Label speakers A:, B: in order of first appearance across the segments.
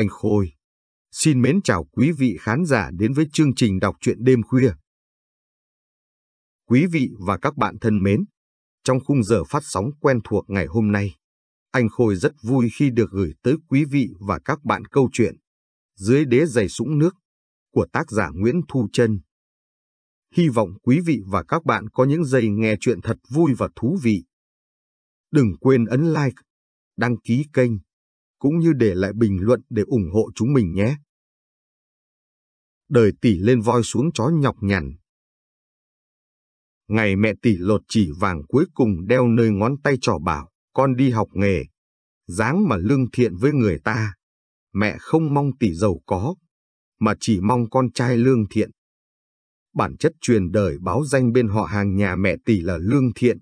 A: Anh Khôi. Xin mến chào quý vị khán giả đến với chương trình đọc truyện đêm khuya. Quý vị và các bạn thân mến, trong khung giờ phát sóng quen thuộc ngày hôm nay, anh Khôi rất vui khi được gửi tới quý vị và các bạn câu chuyện Dưới đế giày sũng nước của tác giả Nguyễn Thu Trân. Hy vọng quý vị và các bạn có những giây nghe chuyện thật vui và thú vị. Đừng quên ấn like, đăng ký kênh cũng như để lại bình luận để ủng hộ chúng mình nhé. Đời tỷ lên voi xuống chó nhọc nhằn. Ngày mẹ tỷ lột chỉ vàng cuối cùng đeo nơi ngón tay trò bảo, con đi học nghề, dáng mà lương thiện với người ta. Mẹ không mong tỷ giàu có, mà chỉ mong con trai lương thiện. Bản chất truyền đời báo danh bên họ hàng nhà mẹ tỷ là lương thiện,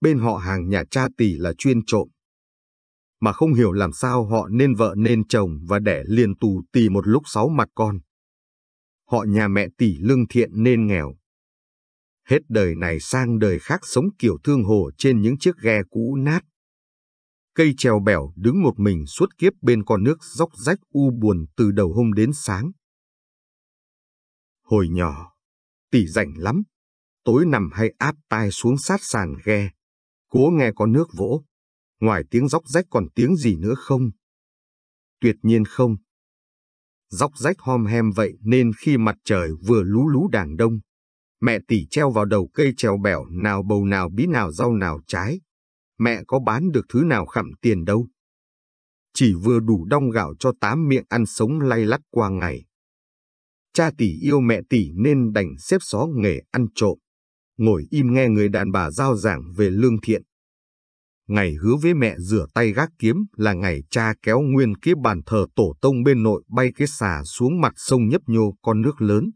A: bên họ hàng nhà cha tỷ là chuyên trộm mà không hiểu làm sao họ nên vợ nên chồng và đẻ liền tù tì một lúc sáu mặt con. Họ nhà mẹ tỷ lương thiện nên nghèo. Hết đời này sang đời khác sống kiểu thương hồ trên những chiếc ghe cũ nát. Cây treo bẻo đứng một mình suốt kiếp bên con nước dốc rách u buồn từ đầu hôm đến sáng. Hồi nhỏ, tỷ rảnh lắm, tối nằm hay áp tai xuống sát sàn ghe, cố nghe có nước vỗ. Ngoài tiếng róc rách còn tiếng gì nữa không? Tuyệt nhiên không. Róc rách hom hem vậy nên khi mặt trời vừa lú lú đảng đông, mẹ tỷ treo vào đầu cây treo bẻo nào bầu nào bí nào rau nào trái. Mẹ có bán được thứ nào khặm tiền đâu. Chỉ vừa đủ đong gạo cho tám miệng ăn sống lay lắt qua ngày. Cha tỷ yêu mẹ tỷ nên đành xếp xó nghề ăn trộm. Ngồi im nghe người đàn bà giao giảng về lương thiện ngày hứa với mẹ rửa tay gác kiếm là ngày cha kéo nguyên cái bàn thờ tổ tông bên nội bay cái xà xuống mặt sông nhấp nhô con nước lớn.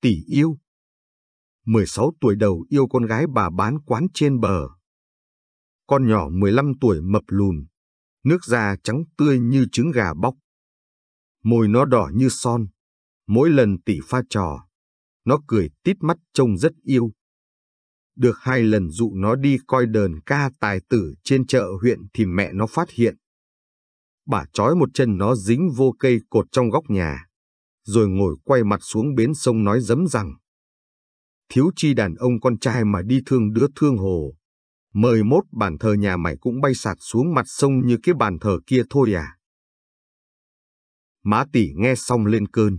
A: Tỷ yêu 16 tuổi đầu yêu con gái bà bán quán trên bờ. Con nhỏ 15 tuổi mập lùn, nước da trắng tươi như trứng gà bóc. Môi nó đỏ như son, mỗi lần tỷ pha trò, nó cười tít mắt trông rất yêu được hai lần dụ nó đi coi đờn ca tài tử trên chợ huyện thì mẹ nó phát hiện. Bà trói một chân nó dính vô cây cột trong góc nhà, rồi ngồi quay mặt xuống bến sông nói dấm rằng Thiếu chi đàn ông con trai mà đi thương đứa thương hồ, mời mốt bàn thờ nhà mày cũng bay sạt xuống mặt sông như cái bàn thờ kia thôi à. Má tỷ nghe xong lên cơn,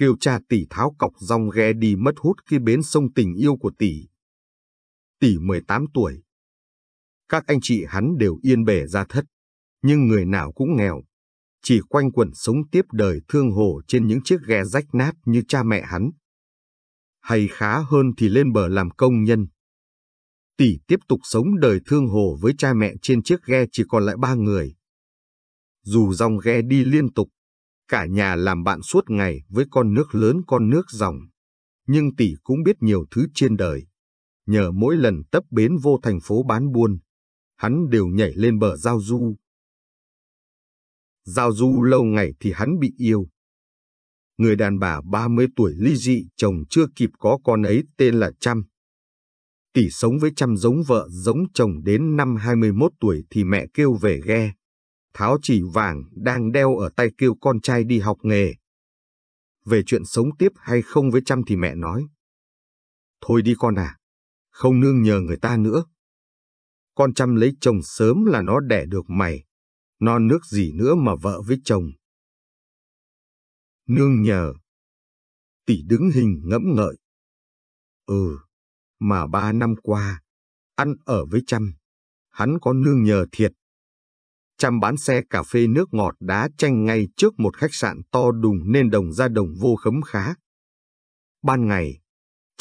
A: kêu cha tỷ tháo cọc rong ghe đi mất hút cái bến sông tình yêu của tỷ tỷ 18 tuổi. Các anh chị hắn đều yên bề ra thất, nhưng người nào cũng nghèo, chỉ quanh quẩn sống tiếp đời thương hồ trên những chiếc ghe rách nát như cha mẹ hắn. Hay khá hơn thì lên bờ làm công nhân. Tỷ tiếp tục sống đời thương hồ với cha mẹ trên chiếc ghe chỉ còn lại ba người. Dù dòng ghe đi liên tục, cả nhà làm bạn suốt ngày với con nước lớn con nước dòng, nhưng tỷ cũng biết nhiều thứ trên đời nhờ mỗi lần tấp bến vô thành phố bán buôn, hắn đều nhảy lên bờ giao du. Giao du lâu ngày thì hắn bị yêu. Người đàn bà 30 tuổi ly dị chồng chưa kịp có con ấy tên là Trăm. Tỷ sống với Trăm giống vợ giống chồng đến năm 21 tuổi thì mẹ kêu về ghe. Tháo chỉ vàng đang đeo ở tay kêu con trai đi học nghề. Về chuyện sống tiếp hay không với Trăm thì mẹ nói. Thôi đi con à, không nương nhờ người ta nữa. Con chăm lấy chồng sớm là nó đẻ được mày, non nước gì nữa mà vợ với chồng. Nương nhờ. Tỷ đứng hình ngẫm ngợi. Ừ, mà ba năm qua, ăn ở với chăm, hắn có nương nhờ thiệt. Chăm bán xe cà phê nước ngọt đá chanh ngay trước một khách sạn to đùng nên đồng ra đồng vô khấm khá. Ban ngày,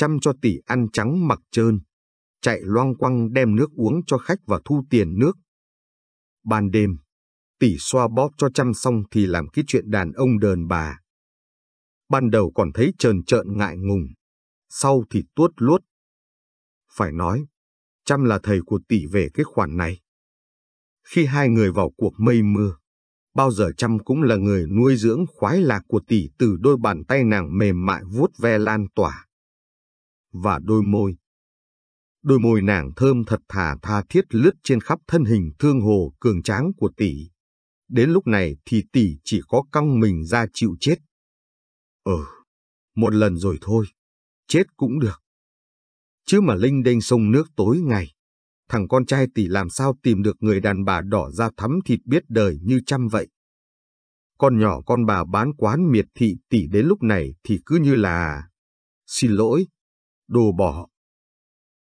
A: chăm cho tỷ ăn trắng mặc trơn, chạy loang quăng đem nước uống cho khách và thu tiền nước. Ban đêm, tỷ xoa bóp cho chăm xong thì làm cái chuyện đàn ông đờn bà. Ban đầu còn thấy trờn trợn ngại ngùng, sau thì tuốt luốt. Phải nói, chăm là thầy của tỷ về cái khoản này. Khi hai người vào cuộc mây mưa, bao giờ chăm cũng là người nuôi dưỡng khoái lạc của tỷ từ đôi bàn tay nàng mềm mại vuốt ve lan tỏa và đôi môi. Đôi môi nàng thơm thật thà tha thiết lướt trên khắp thân hình thương hồ cường tráng của tỷ. Đến lúc này thì tỷ chỉ có căng mình ra chịu chết. Ừ, một lần rồi thôi, chết cũng được. Chứ mà linh đênh sông nước tối ngày, thằng con trai tỷ làm sao tìm được người đàn bà đỏ da thắm thịt biết đời như trăm vậy. Con nhỏ con bà bán quán miệt thị tỷ đến lúc này thì cứ như là... Xin lỗi, đồ bỏ.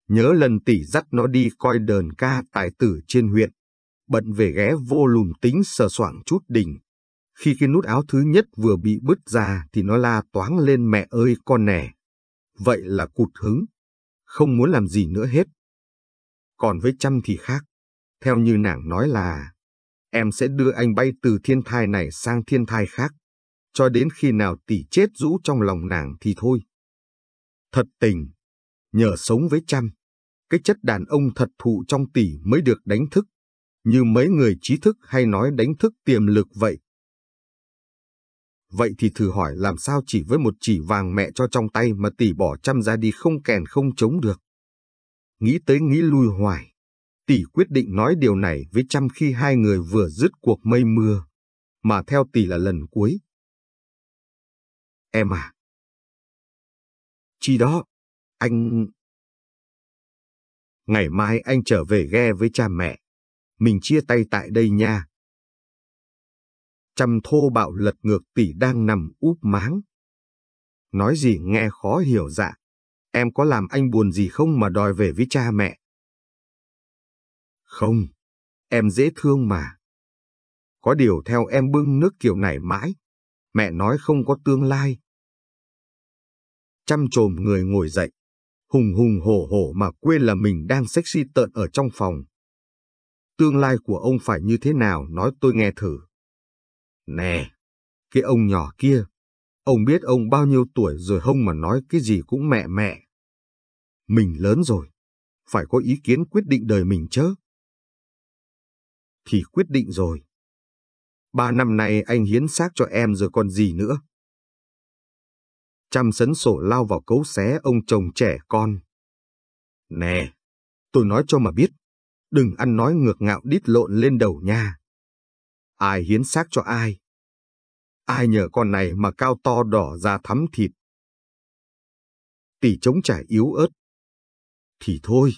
A: Nhớ lần tỷ dắt nó đi coi đờn ca tài tử trên huyện, bận về ghé vô lùm tính sờ soạng chút đỉnh. Khi cái nút áo thứ nhất vừa bị bứt ra thì nó la toáng lên mẹ ơi con nè Vậy là cụt hứng, không muốn làm gì nữa hết. Còn với Trăm thì khác, theo như nàng nói là em sẽ đưa anh bay từ thiên thai này sang thiên thai khác, cho đến khi nào tỷ chết rũ trong lòng nàng thì thôi. Thật tình, nhờ sống với chăm, cái chất đàn ông thật thụ trong tỷ mới được đánh thức, như mấy người trí thức hay nói đánh thức tiềm lực vậy. Vậy thì thử hỏi làm sao chỉ với một chỉ vàng mẹ cho trong tay mà tỷ bỏ trăm ra đi không kèn không chống được. Nghĩ tới nghĩ lui hoài, tỷ quyết định nói điều này với trăm khi hai người vừa dứt cuộc mây mưa, mà theo tỷ là lần cuối. Em à, chi đó, anh... Ngày mai anh trở về ghe với cha mẹ. Mình chia tay tại đây nha. Trăm thô bạo lật ngược tỷ đang nằm úp máng. Nói gì nghe khó hiểu dạ. Em có làm anh buồn gì không mà đòi về với cha mẹ? Không, em dễ thương mà. Có điều theo em bưng nước kiểu này mãi, mẹ nói không có tương lai. Chăm trồm người ngồi dậy, hùng hùng hổ hổ mà quên là mình đang sexy tợn ở trong phòng. Tương lai của ông phải như thế nào nói tôi nghe thử. Nè, cái ông nhỏ kia, ông biết ông bao nhiêu tuổi rồi không mà nói cái gì cũng mẹ mẹ. Mình lớn rồi, phải có ý kiến quyết định đời mình chứ. Thì quyết định rồi. Ba năm nay anh hiến xác cho em rồi còn gì nữa chăm sấn sổ lao vào cấu xé ông chồng trẻ con. Nè, tôi nói cho mà biết, đừng ăn nói ngược ngạo đít lộn lên đầu nha. Ai hiến xác cho ai? Ai nhờ con này mà cao to đỏ ra thắm thịt? Tỷ chống trả yếu ớt. Thì thôi,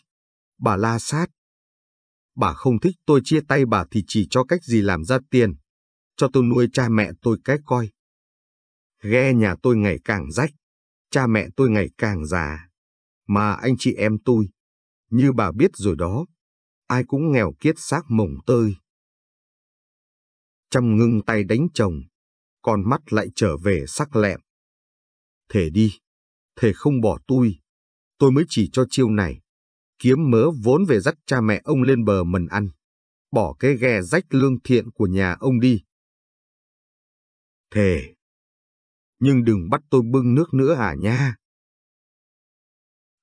A: bà la sát. Bà không thích tôi chia tay bà thì chỉ cho cách gì làm ra tiền. Cho tôi nuôi cha mẹ tôi cái coi. Ghe nhà tôi ngày càng rách, cha mẹ tôi ngày càng già, mà anh chị em tôi, như bà biết rồi đó, ai cũng nghèo kiết xác mồng tơi. Trâm ngưng tay đánh chồng, con mắt lại trở về sắc lẹm. Thề đi, thề không bỏ tôi, tôi mới chỉ cho chiêu này, kiếm mớ vốn về dắt cha mẹ ông lên bờ mần ăn, bỏ cái ghe rách lương thiện của nhà ông đi. Thề, nhưng đừng bắt tôi bưng nước nữa à nha.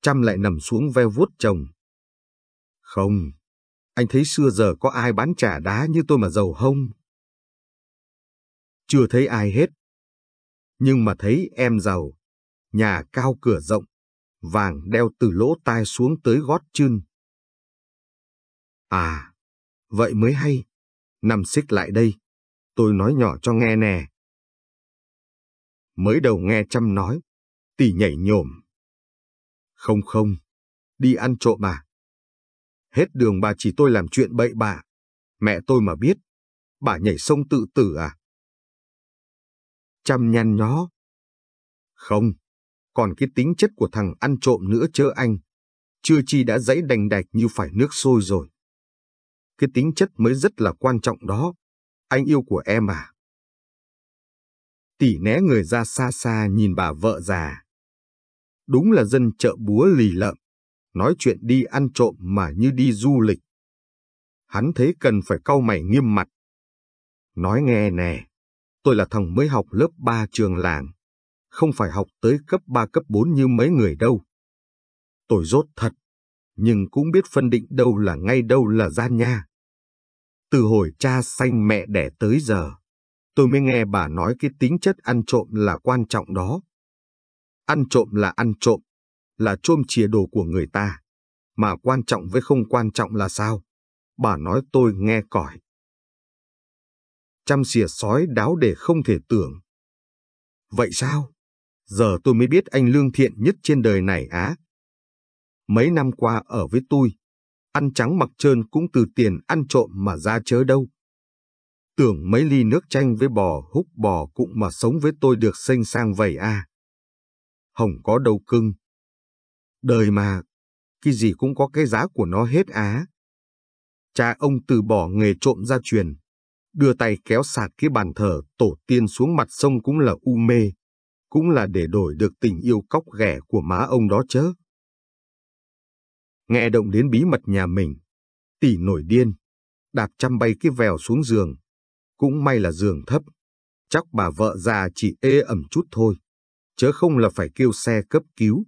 A: Trăm lại nằm xuống ve vuốt chồng. Không, anh thấy xưa giờ có ai bán trà đá như tôi mà giàu không? Chưa thấy ai hết. Nhưng mà thấy em giàu, nhà cao cửa rộng, vàng đeo từ lỗ tai xuống tới gót chân. À, vậy mới hay. Nằm xích lại đây. Tôi nói nhỏ cho nghe nè mới đầu nghe chăm nói, tỷ nhảy nhổm. Không không, đi ăn trộm bà. Hết đường bà chỉ tôi làm chuyện bậy bạ, mẹ tôi mà biết, bà nhảy sông tự tử à? Chăm nhăn nhó. Không, còn cái tính chất của thằng ăn trộm nữa chớ anh, chưa chi đã dãy đành đạch như phải nước sôi rồi. Cái tính chất mới rất là quan trọng đó, anh yêu của em à? tỷ né người ra xa xa nhìn bà vợ già. Đúng là dân chợ búa lì lợm, nói chuyện đi ăn trộm mà như đi du lịch. Hắn thấy cần phải cau mày nghiêm mặt. Nói nghe nè, tôi là thằng mới học lớp 3 trường làng, không phải học tới cấp 3 cấp 4 như mấy người đâu. Tôi rốt thật, nhưng cũng biết phân định đâu là ngay đâu là gian nha. Từ hồi cha sanh mẹ đẻ tới giờ, tôi mới nghe bà nói cái tính chất ăn trộm là quan trọng đó. Ăn trộm là ăn trộm, là trôm chìa đồ của người ta, mà quan trọng với không quan trọng là sao? Bà nói tôi nghe cỏi. Chăm xìa sói đáo để không thể tưởng. Vậy sao? Giờ tôi mới biết anh lương thiện nhất trên đời này á. Mấy năm qua ở với tôi, ăn trắng mặc trơn cũng từ tiền ăn trộm mà ra chớ đâu tưởng mấy ly nước chanh với bò húc bò cũng mà sống với tôi được xanh sang vậy à. Hồng có đầu cưng. Đời mà, cái gì cũng có cái giá của nó hết á. Cha ông từ bỏ nghề trộm gia truyền, đưa tay kéo sạt cái bàn thờ tổ tiên xuống mặt sông cũng là u mê, cũng là để đổi được tình yêu cóc ghẻ của má ông đó chớ. Nghe động đến bí mật nhà mình, tỷ nổi điên, đạp chăm bay cái vèo xuống giường, cũng may là giường thấp, chắc bà vợ già chỉ ê ẩm chút thôi, chớ không là phải kêu xe cấp cứu.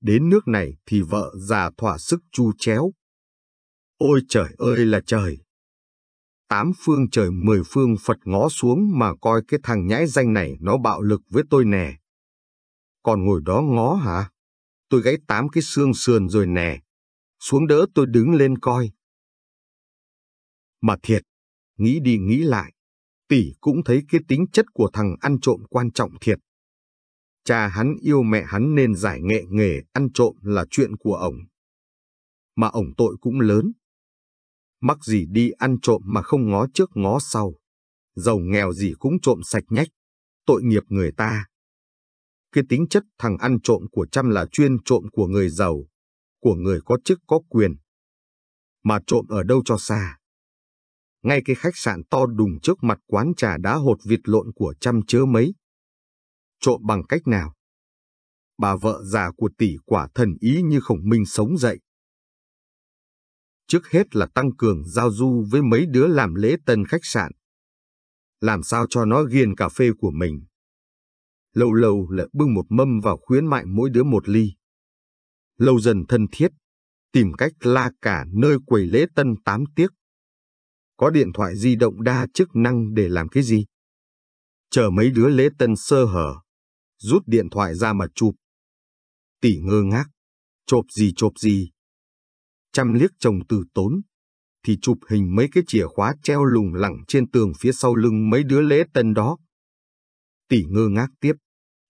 A: Đến nước này thì vợ già thỏa sức chu chéo. Ôi trời ơi là trời! Tám phương trời mười phương Phật ngó xuống mà coi cái thằng nhãi danh này nó bạo lực với tôi nè. Còn ngồi đó ngó hả? Tôi gãy tám cái xương sườn rồi nè. Xuống đỡ tôi đứng lên coi. Mà thiệt, Nghĩ đi nghĩ lại, tỷ cũng thấy cái tính chất của thằng ăn trộm quan trọng thiệt. Cha hắn yêu mẹ hắn nên giải nghệ nghề ăn trộm là chuyện của ổng. Mà ổng tội cũng lớn. Mắc gì đi ăn trộm mà không ngó trước ngó sau. Giàu nghèo gì cũng trộm sạch nhách. Tội nghiệp người ta. Cái tính chất thằng ăn trộm của trăm là chuyên trộm của người giàu, của người có chức có quyền. Mà trộm ở đâu cho xa ngay cái khách sạn to đùng trước mặt quán trà đá hột vịt lộn của trăm chớ mấy. Trộm bằng cách nào? Bà vợ già của tỷ quả thần ý như khổng minh sống dậy. Trước hết là tăng cường giao du với mấy đứa làm lễ tân khách sạn. Làm sao cho nó ghiền cà phê của mình. Lâu lâu lại bưng một mâm vào khuyến mại mỗi đứa một ly. Lâu dần thân thiết, tìm cách la cả nơi quầy lễ tân tám tiếc có điện thoại di động đa chức năng để làm cái gì? Chờ mấy đứa lễ tân sơ hở, rút điện thoại ra mà chụp. Tỷ ngơ ngác, chộp gì chộp gì. Chăm liếc chồng từ tốn, thì chụp hình mấy cái chìa khóa treo lủng lẳng trên tường phía sau lưng mấy đứa lễ tân đó. Tỷ ngơ ngác tiếp,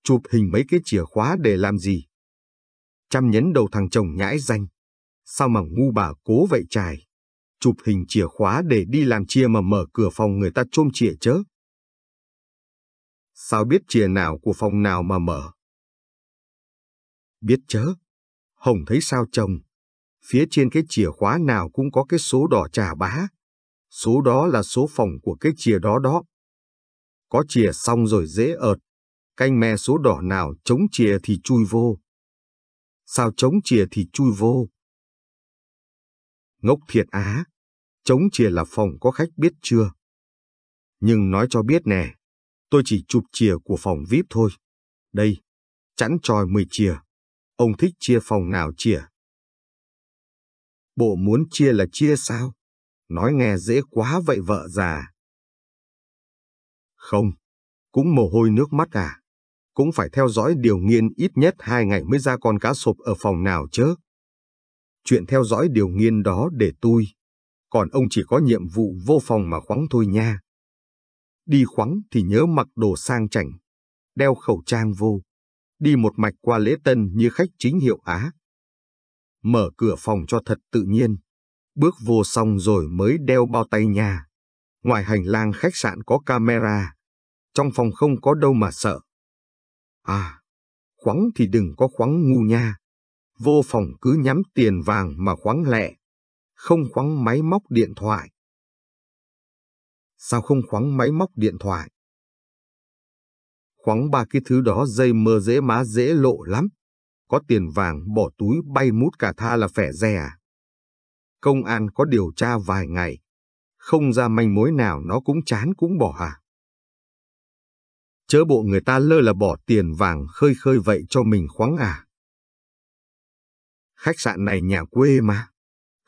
A: chụp hình mấy cái chìa khóa để làm gì? Chăm nhấn đầu thằng chồng nhãi danh. Sao mà ngu bà cố vậy trai? chụp hình chìa khóa để đi làm chia mà mở cửa phòng người ta trôm chìa chớ. Sao biết chìa nào của phòng nào mà mở? Biết chớ. Hồng thấy sao chồng. Phía trên cái chìa khóa nào cũng có cái số đỏ trà bá. Số đó là số phòng của cái chìa đó đó. Có chìa xong rồi dễ ợt. Canh me số đỏ nào chống chìa thì chui vô. Sao chống chìa thì chui vô. Ngốc thiệt á. Chống chìa là phòng có khách biết chưa? Nhưng nói cho biết nè, tôi chỉ chụp chìa của phòng VIP thôi. Đây, chẵn tròi 10 chìa. Ông thích chia phòng nào chìa? Bộ muốn chia là chia sao? Nói nghe dễ quá vậy vợ già. Không, cũng mồ hôi nước mắt à. Cũng phải theo dõi điều nghiên ít nhất hai ngày mới ra con cá sụp ở phòng nào chứ. Chuyện theo dõi điều nghiên đó để tôi còn ông chỉ có nhiệm vụ vô phòng mà khoáng thôi nha. Đi khoáng thì nhớ mặc đồ sang chảnh, đeo khẩu trang vô, đi một mạch qua lễ tân như khách chính hiệu Á. Mở cửa phòng cho thật tự nhiên, bước vô xong rồi mới đeo bao tay nha. Ngoài hành lang khách sạn có camera, trong phòng không có đâu mà sợ. À, khoáng thì đừng có khoáng ngu nha. Vô phòng cứ nhắm tiền vàng mà khoáng lẹ không khoáng máy móc điện thoại. Sao không khoáng máy móc điện thoại? Khoáng ba cái thứ đó dây mơ dễ má dễ lộ lắm. Có tiền vàng bỏ túi bay mút cả tha là phẻ rẻ Công an có điều tra vài ngày. Không ra manh mối nào nó cũng chán cũng bỏ à. Chớ bộ người ta lơ là bỏ tiền vàng khơi khơi vậy cho mình khoáng à. Khách sạn này nhà quê mà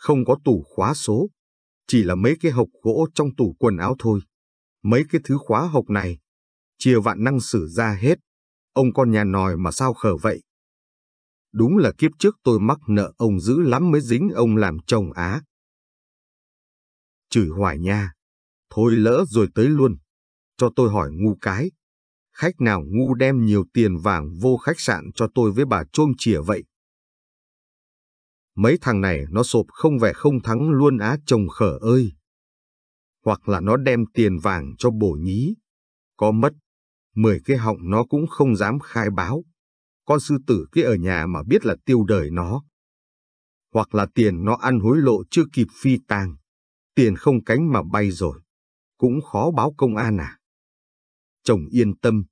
A: không có tủ khóa số, chỉ là mấy cái hộc gỗ trong tủ quần áo thôi. Mấy cái thứ khóa hộc này, chia vạn năng sử ra hết, ông con nhà nòi mà sao khờ vậy? Đúng là kiếp trước tôi mắc nợ ông dữ lắm mới dính ông làm chồng á. Chửi hoài nha, thôi lỡ rồi tới luôn, cho tôi hỏi ngu cái, khách nào ngu đem nhiều tiền vàng vô khách sạn cho tôi với bà trôm chìa vậy? Mấy thằng này nó sộp không vẻ không thắng luôn á chồng khở ơi. Hoặc là nó đem tiền vàng cho bổ nhí. Có mất, mười cái họng nó cũng không dám khai báo. Con sư tử kia ở nhà mà biết là tiêu đời nó. Hoặc là tiền nó ăn hối lộ chưa kịp phi tang. Tiền không cánh mà bay rồi. Cũng khó báo công an à. Chồng yên tâm,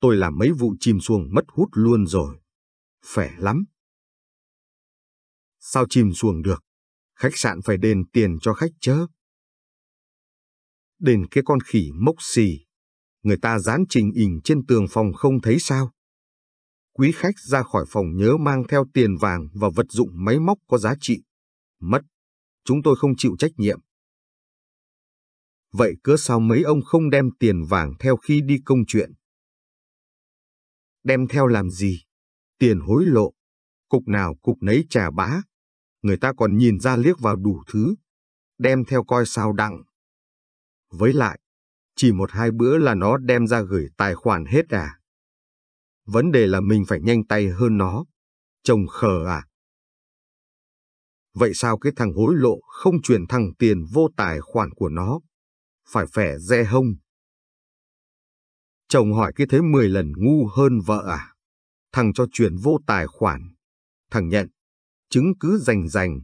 A: tôi làm mấy vụ chìm xuồng mất hút luôn rồi. Phẻ lắm. Sao chìm xuồng được? Khách sạn phải đền tiền cho khách chớ. Đền cái con khỉ mốc xì. Người ta dán trình ỉnh trên tường phòng không thấy sao. Quý khách ra khỏi phòng nhớ mang theo tiền vàng và vật dụng máy móc có giá trị. Mất. Chúng tôi không chịu trách nhiệm. Vậy cớ sao mấy ông không đem tiền vàng theo khi đi công chuyện? Đem theo làm gì? Tiền hối lộ. Cục nào cục nấy trà bá người ta còn nhìn ra liếc vào đủ thứ, đem theo coi sao đặng. Với lại, chỉ một hai bữa là nó đem ra gửi tài khoản hết à. Vấn đề là mình phải nhanh tay hơn nó. Chồng khờ à? Vậy sao cái thằng hối lộ không chuyển thằng tiền vô tài khoản của nó? Phải phẻ re hông. Chồng hỏi cái thế mười lần ngu hơn vợ à? Thằng cho chuyển vô tài khoản. Thằng nhận chứng cứ rành rành.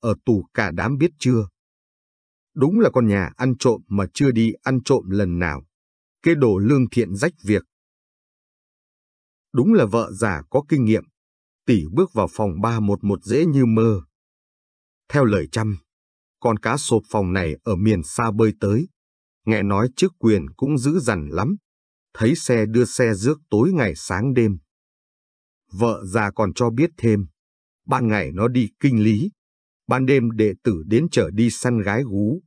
A: Ở tù cả đám biết chưa? Đúng là con nhà ăn trộm mà chưa đi ăn trộm lần nào. kê đồ lương thiện rách việc. Đúng là vợ già có kinh nghiệm. Tỷ bước vào phòng 311 dễ như mơ. Theo lời chăm, con cá sộp phòng này ở miền xa bơi tới. Nghe nói trước quyền cũng dữ dằn lắm. Thấy xe đưa xe rước tối ngày sáng đêm. Vợ già còn cho biết thêm, Ban ngày nó đi kinh lý, ban đêm đệ tử đến chở đi săn gái gú.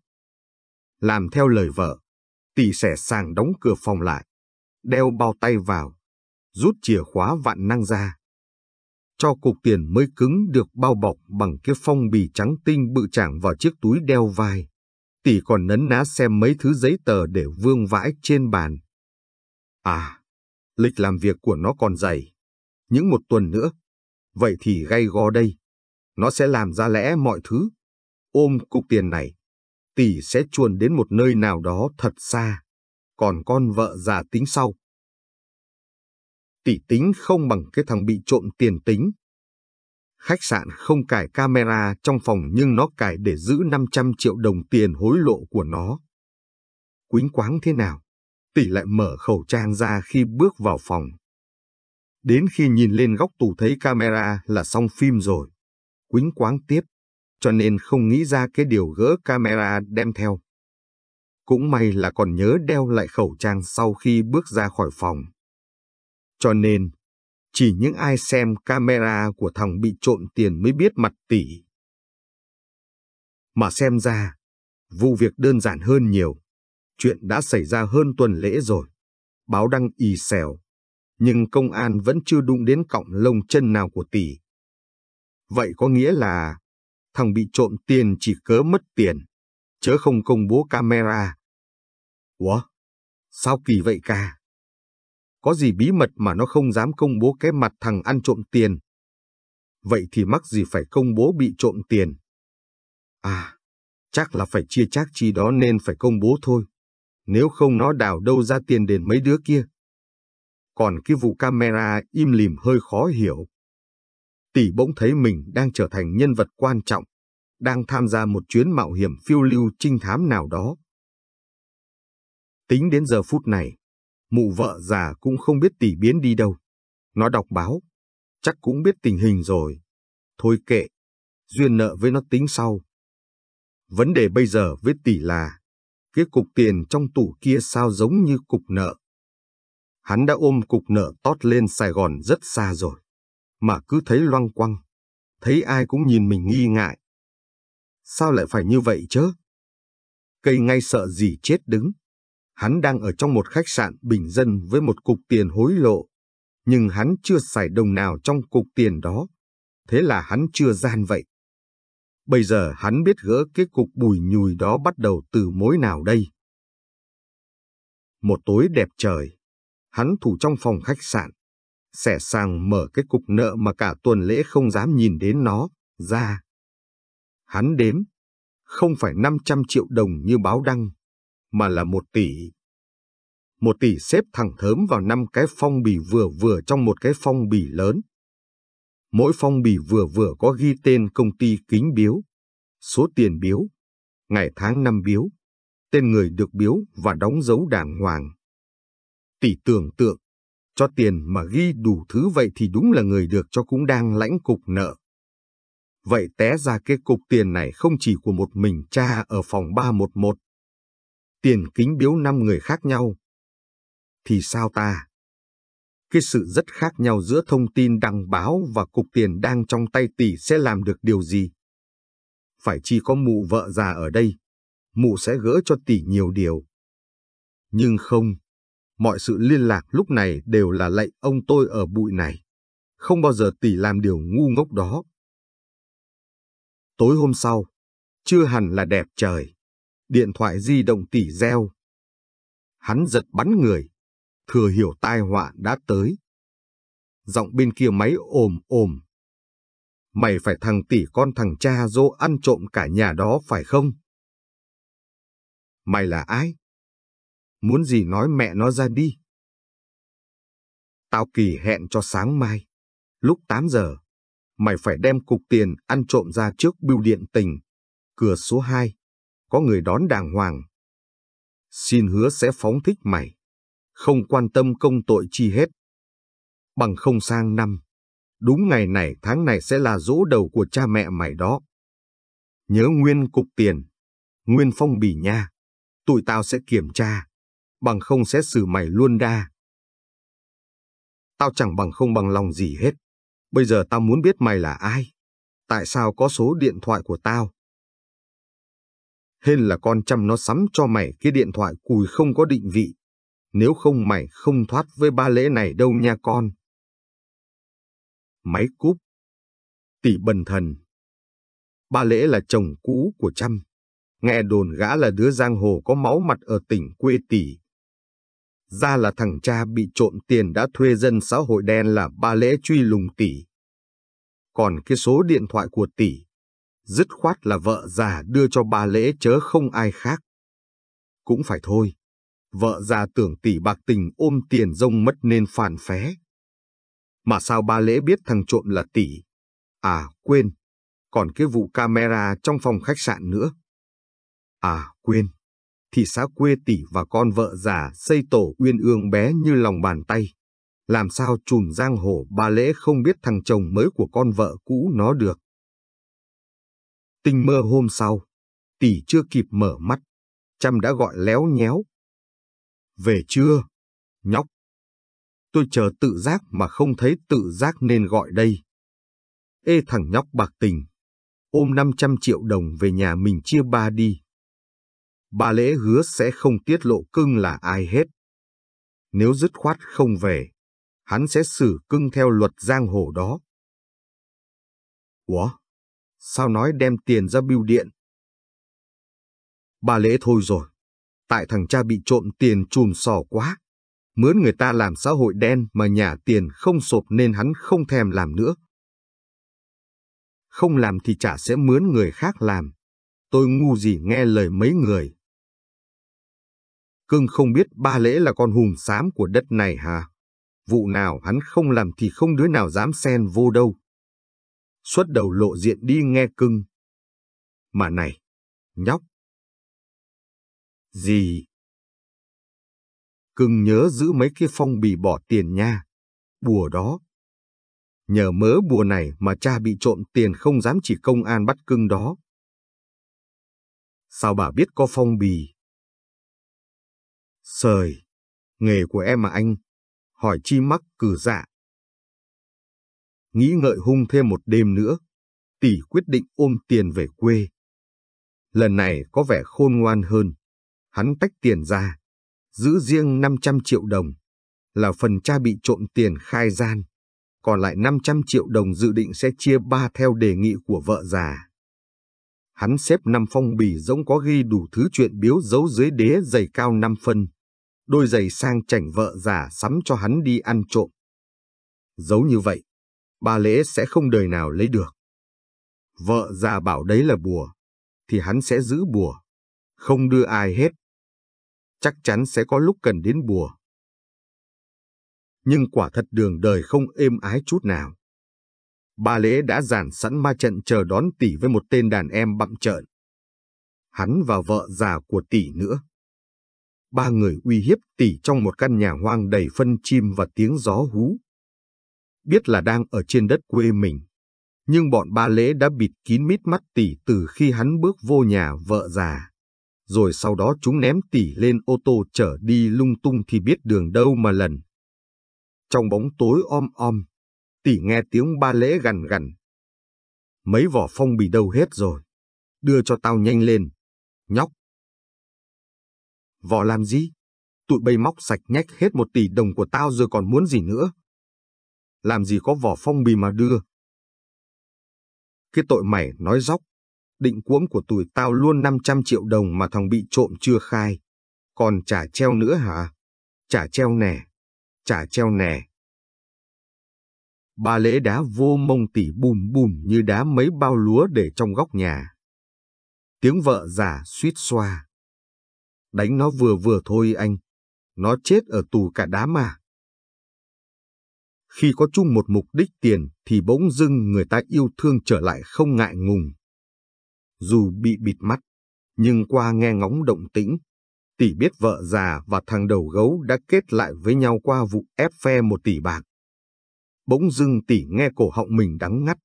A: Làm theo lời vợ, tỷ sẻ sàng đóng cửa phòng lại, đeo bao tay vào, rút chìa khóa vạn năng ra. Cho cục tiền mới cứng được bao bọc bằng cái phong bì trắng tinh bự chảng vào chiếc túi đeo vai. Tỷ còn nấn ná xem mấy thứ giấy tờ để vương vãi trên bàn. À, lịch làm việc của nó còn dày. Những một tuần nữa, vậy thì gay go đây. Nó sẽ làm ra lẽ mọi thứ. Ôm cục tiền này, tỷ sẽ chuồn đến một nơi nào đó thật xa, còn con vợ già tính sau. Tỷ tính không bằng cái thằng bị trộn tiền tính. Khách sạn không cài camera trong phòng nhưng nó cài để giữ 500 triệu đồng tiền hối lộ của nó. Quýnh quáng thế nào? Tỷ lại mở khẩu trang ra khi bước vào phòng. Đến khi nhìn lên góc tủ thấy camera là xong phim rồi. Quýnh quáng tiếp, cho nên không nghĩ ra cái điều gỡ camera đem theo. Cũng may là còn nhớ đeo lại khẩu trang sau khi bước ra khỏi phòng. Cho nên, chỉ những ai xem camera của thằng bị trộn tiền mới biết mặt tỷ. Mà xem ra, vụ việc đơn giản hơn nhiều. Chuyện đã xảy ra hơn tuần lễ rồi. Báo đăng y xèo, nhưng công an vẫn chưa đụng đến cọng lông chân nào của tỷ. Vậy có nghĩa là thằng bị trộm tiền chỉ cớ mất tiền, chớ không công bố camera. Ủa? Sao kỳ vậy ca? Có gì bí mật mà nó không dám công bố cái mặt thằng ăn trộm tiền? Vậy thì mắc gì phải công bố bị trộm tiền? À, chắc là phải chia chác chi đó nên phải công bố thôi. Nếu không nó đào đâu ra tiền đền mấy đứa kia còn cái vụ camera im lìm hơi khó hiểu. Tỷ bỗng thấy mình đang trở thành nhân vật quan trọng, đang tham gia một chuyến mạo hiểm phiêu lưu trinh thám nào đó. Tính đến giờ phút này, mụ vợ già cũng không biết tỷ biến đi đâu. Nó đọc báo, chắc cũng biết tình hình rồi. Thôi kệ, duyên nợ với nó tính sau. Vấn đề bây giờ với tỷ là, cái cục tiền trong tủ kia sao giống như cục nợ. Hắn đã ôm cục nợ tót lên Sài Gòn rất xa rồi, mà cứ thấy loang quăng, thấy ai cũng nhìn mình nghi ngại. Sao lại phải như vậy chứ? Cây ngay sợ gì chết đứng. Hắn đang ở trong một khách sạn bình dân với một cục tiền hối lộ, nhưng hắn chưa xài đồng nào trong cục tiền đó. Thế là hắn chưa gian vậy. Bây giờ hắn biết gỡ cái cục bùi nhùi đó bắt đầu từ mối nào đây. Một tối đẹp trời, hắn thủ trong phòng khách sạn. Xẻ sàng mở cái cục nợ mà cả tuần lễ không dám nhìn đến nó, ra. Hắn đếm, không phải 500 triệu đồng như báo đăng, mà là một tỷ. Một tỷ xếp thẳng thớm vào năm cái phong bì vừa vừa trong một cái phong bì lớn. Mỗi phong bì vừa vừa có ghi tên công ty kính biếu, số tiền biếu, ngày tháng năm biếu, tên người được biếu và đóng dấu đàng hoàng tỷ tưởng tượng, cho tiền mà ghi đủ thứ vậy thì đúng là người được cho cũng đang lãnh cục nợ. Vậy té ra cái cục tiền này không chỉ của một mình cha ở phòng 311. Tiền kính biếu năm người khác nhau. Thì sao ta? Cái sự rất khác nhau giữa thông tin đăng báo và cục tiền đang trong tay tỷ sẽ làm được điều gì? Phải chi có mụ vợ già ở đây, mụ sẽ gỡ cho tỷ nhiều điều. Nhưng không, mọi sự liên lạc lúc này đều là lạy ông tôi ở bụi này. Không bao giờ tỷ làm điều ngu ngốc đó. Tối hôm sau, chưa hẳn là đẹp trời. Điện thoại di động tỷ reo. Hắn giật bắn người, thừa hiểu tai họa đã tới. Giọng bên kia máy ồm ồm. Mày phải thằng tỷ con thằng cha dô ăn trộm cả nhà đó phải không? Mày là ai? muốn gì nói mẹ nó ra đi. Tao kỳ hẹn cho sáng mai, lúc 8 giờ, mày phải đem cục tiền ăn trộm ra trước bưu điện tỉnh, cửa số 2, có người đón đàng hoàng. Xin hứa sẽ phóng thích mày, không quan tâm công tội chi hết. Bằng không sang năm, đúng ngày này tháng này sẽ là dỗ đầu của cha mẹ mày đó. Nhớ nguyên cục tiền, nguyên phong bì nha, tụi tao sẽ kiểm tra bằng không sẽ xử mày luôn đa. Tao chẳng bằng không bằng lòng gì hết. Bây giờ tao muốn biết mày là ai. Tại sao có số điện thoại của tao? Hên là con chăm nó sắm cho mày cái điện thoại cùi không có định vị. Nếu không mày không thoát với ba lễ này đâu nha con. Máy cúp. Tỷ bần thần. Ba lễ là chồng cũ của chăm. Nghe đồn gã là đứa giang hồ có máu mặt ở tỉnh quê tỷ ra là thằng cha bị trộm tiền đã thuê dân xã hội đen là ba lễ truy lùng tỷ. Còn cái số điện thoại của tỷ, dứt khoát là vợ già đưa cho ba lễ chớ không ai khác. Cũng phải thôi, vợ già tưởng tỷ bạc tình ôm tiền rông mất nên phản phé. Mà sao ba lễ biết thằng trộm là tỷ? À, quên, còn cái vụ camera trong phòng khách sạn nữa. À, quên, thị xã quê tỷ và con vợ già xây tổ uyên ương bé như lòng bàn tay. Làm sao chùm giang hồ ba lễ không biết thằng chồng mới của con vợ cũ nó được. Tình mơ hôm sau, tỷ chưa kịp mở mắt, chăm đã gọi léo nhéo. Về chưa? Nhóc! Tôi chờ tự giác mà không thấy tự giác nên gọi đây. Ê thằng nhóc bạc tình! Ôm 500 triệu đồng về nhà mình chia ba đi bà lễ hứa sẽ không tiết lộ cưng là ai hết. Nếu dứt khoát không về, hắn sẽ xử cưng theo luật giang hồ đó. Ủa? Sao nói đem tiền ra bưu điện? Bà lễ thôi rồi. Tại thằng cha bị trộm tiền chùm sò quá. Mướn người ta làm xã hội đen mà nhà tiền không sộp nên hắn không thèm làm nữa. Không làm thì chả sẽ mướn người khác làm. Tôi ngu gì nghe lời mấy người cưng không biết ba lễ là con hùng xám của đất này hả? Vụ nào hắn không làm thì không đứa nào dám xen vô đâu. Xuất đầu lộ diện đi nghe cưng. Mà này, nhóc. Gì? Cưng nhớ giữ mấy cái phong bì bỏ tiền nha. Bùa đó. Nhờ mớ bùa này mà cha bị trộm tiền không dám chỉ công an bắt cưng đó. Sao bà biết có phong bì? Sời, nghề của em mà anh, hỏi chi mắc cử dạ. Nghĩ ngợi hung thêm một đêm nữa, tỷ quyết định ôm tiền về quê. Lần này có vẻ khôn ngoan hơn, hắn tách tiền ra, giữ riêng 500 triệu đồng, là phần cha bị trộm tiền khai gian, còn lại 500 triệu đồng dự định sẽ chia ba theo đề nghị của vợ già hắn xếp năm phong bì giống có ghi đủ thứ chuyện biếu giấu dưới đế giày cao năm phân. Đôi giày sang chảnh vợ già sắm cho hắn đi ăn trộm. Giấu như vậy, ba lễ sẽ không đời nào lấy được. Vợ già bảo đấy là bùa, thì hắn sẽ giữ bùa, không đưa ai hết. Chắc chắn sẽ có lúc cần đến bùa. Nhưng quả thật đường đời không êm ái chút nào ba lễ đã giản sẵn ma trận chờ đón tỷ với một tên đàn em bặm trợn. Hắn và vợ già của tỷ nữa. Ba người uy hiếp tỷ trong một căn nhà hoang đầy phân chim và tiếng gió hú. Biết là đang ở trên đất quê mình, nhưng bọn ba lễ đã bịt kín mít mắt tỷ từ khi hắn bước vô nhà vợ già. Rồi sau đó chúng ném tỷ lên ô tô chở đi lung tung thì biết đường đâu mà lần. Trong bóng tối om om, tỷ nghe tiếng ba lễ gằn gằn. Mấy vỏ phong bì đâu hết rồi, đưa cho tao nhanh lên, nhóc. Vỏ làm gì? Tụi bay móc sạch nhách hết một tỷ đồng của tao rồi còn muốn gì nữa? Làm gì có vỏ phong bì mà đưa? Cái tội mày nói dóc, định cuống của tụi tao luôn 500 triệu đồng mà thằng bị trộm chưa khai. Còn trả treo nữa hả? Trả treo nè, trả treo nè ba lễ đá vô mông tỉ bùm bùm như đá mấy bao lúa để trong góc nhà. Tiếng vợ già suýt xoa. Đánh nó vừa vừa thôi anh, nó chết ở tù cả đá mà. Khi có chung một mục đích tiền thì bỗng dưng người ta yêu thương trở lại không ngại ngùng. Dù bị bịt mắt, nhưng qua nghe ngóng động tĩnh, tỷ biết vợ già và thằng đầu gấu đã kết lại với nhau qua vụ ép phe một tỷ bạc bỗng dưng tỷ nghe cổ họng mình đắng ngắt.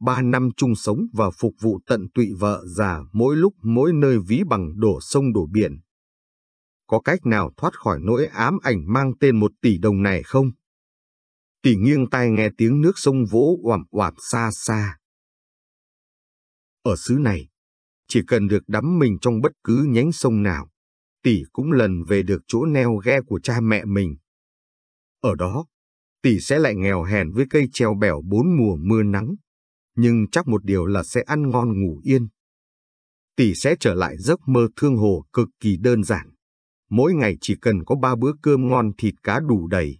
A: Ba năm chung sống và phục vụ tận tụy vợ già mỗi lúc mỗi nơi ví bằng đổ sông đổ biển. Có cách nào thoát khỏi nỗi ám ảnh mang tên một tỷ đồng này không? Tỷ nghiêng tai nghe tiếng nước sông vỗ oảm oảm xa xa. Ở xứ này, chỉ cần được đắm mình trong bất cứ nhánh sông nào, tỷ cũng lần về được chỗ neo ghe của cha mẹ mình. Ở đó, tỷ sẽ lại nghèo hèn với cây treo bẻo bốn mùa mưa nắng. Nhưng chắc một điều là sẽ ăn ngon ngủ yên. Tỷ sẽ trở lại giấc mơ thương hồ cực kỳ đơn giản. Mỗi ngày chỉ cần có ba bữa cơm ngon thịt cá đủ đầy.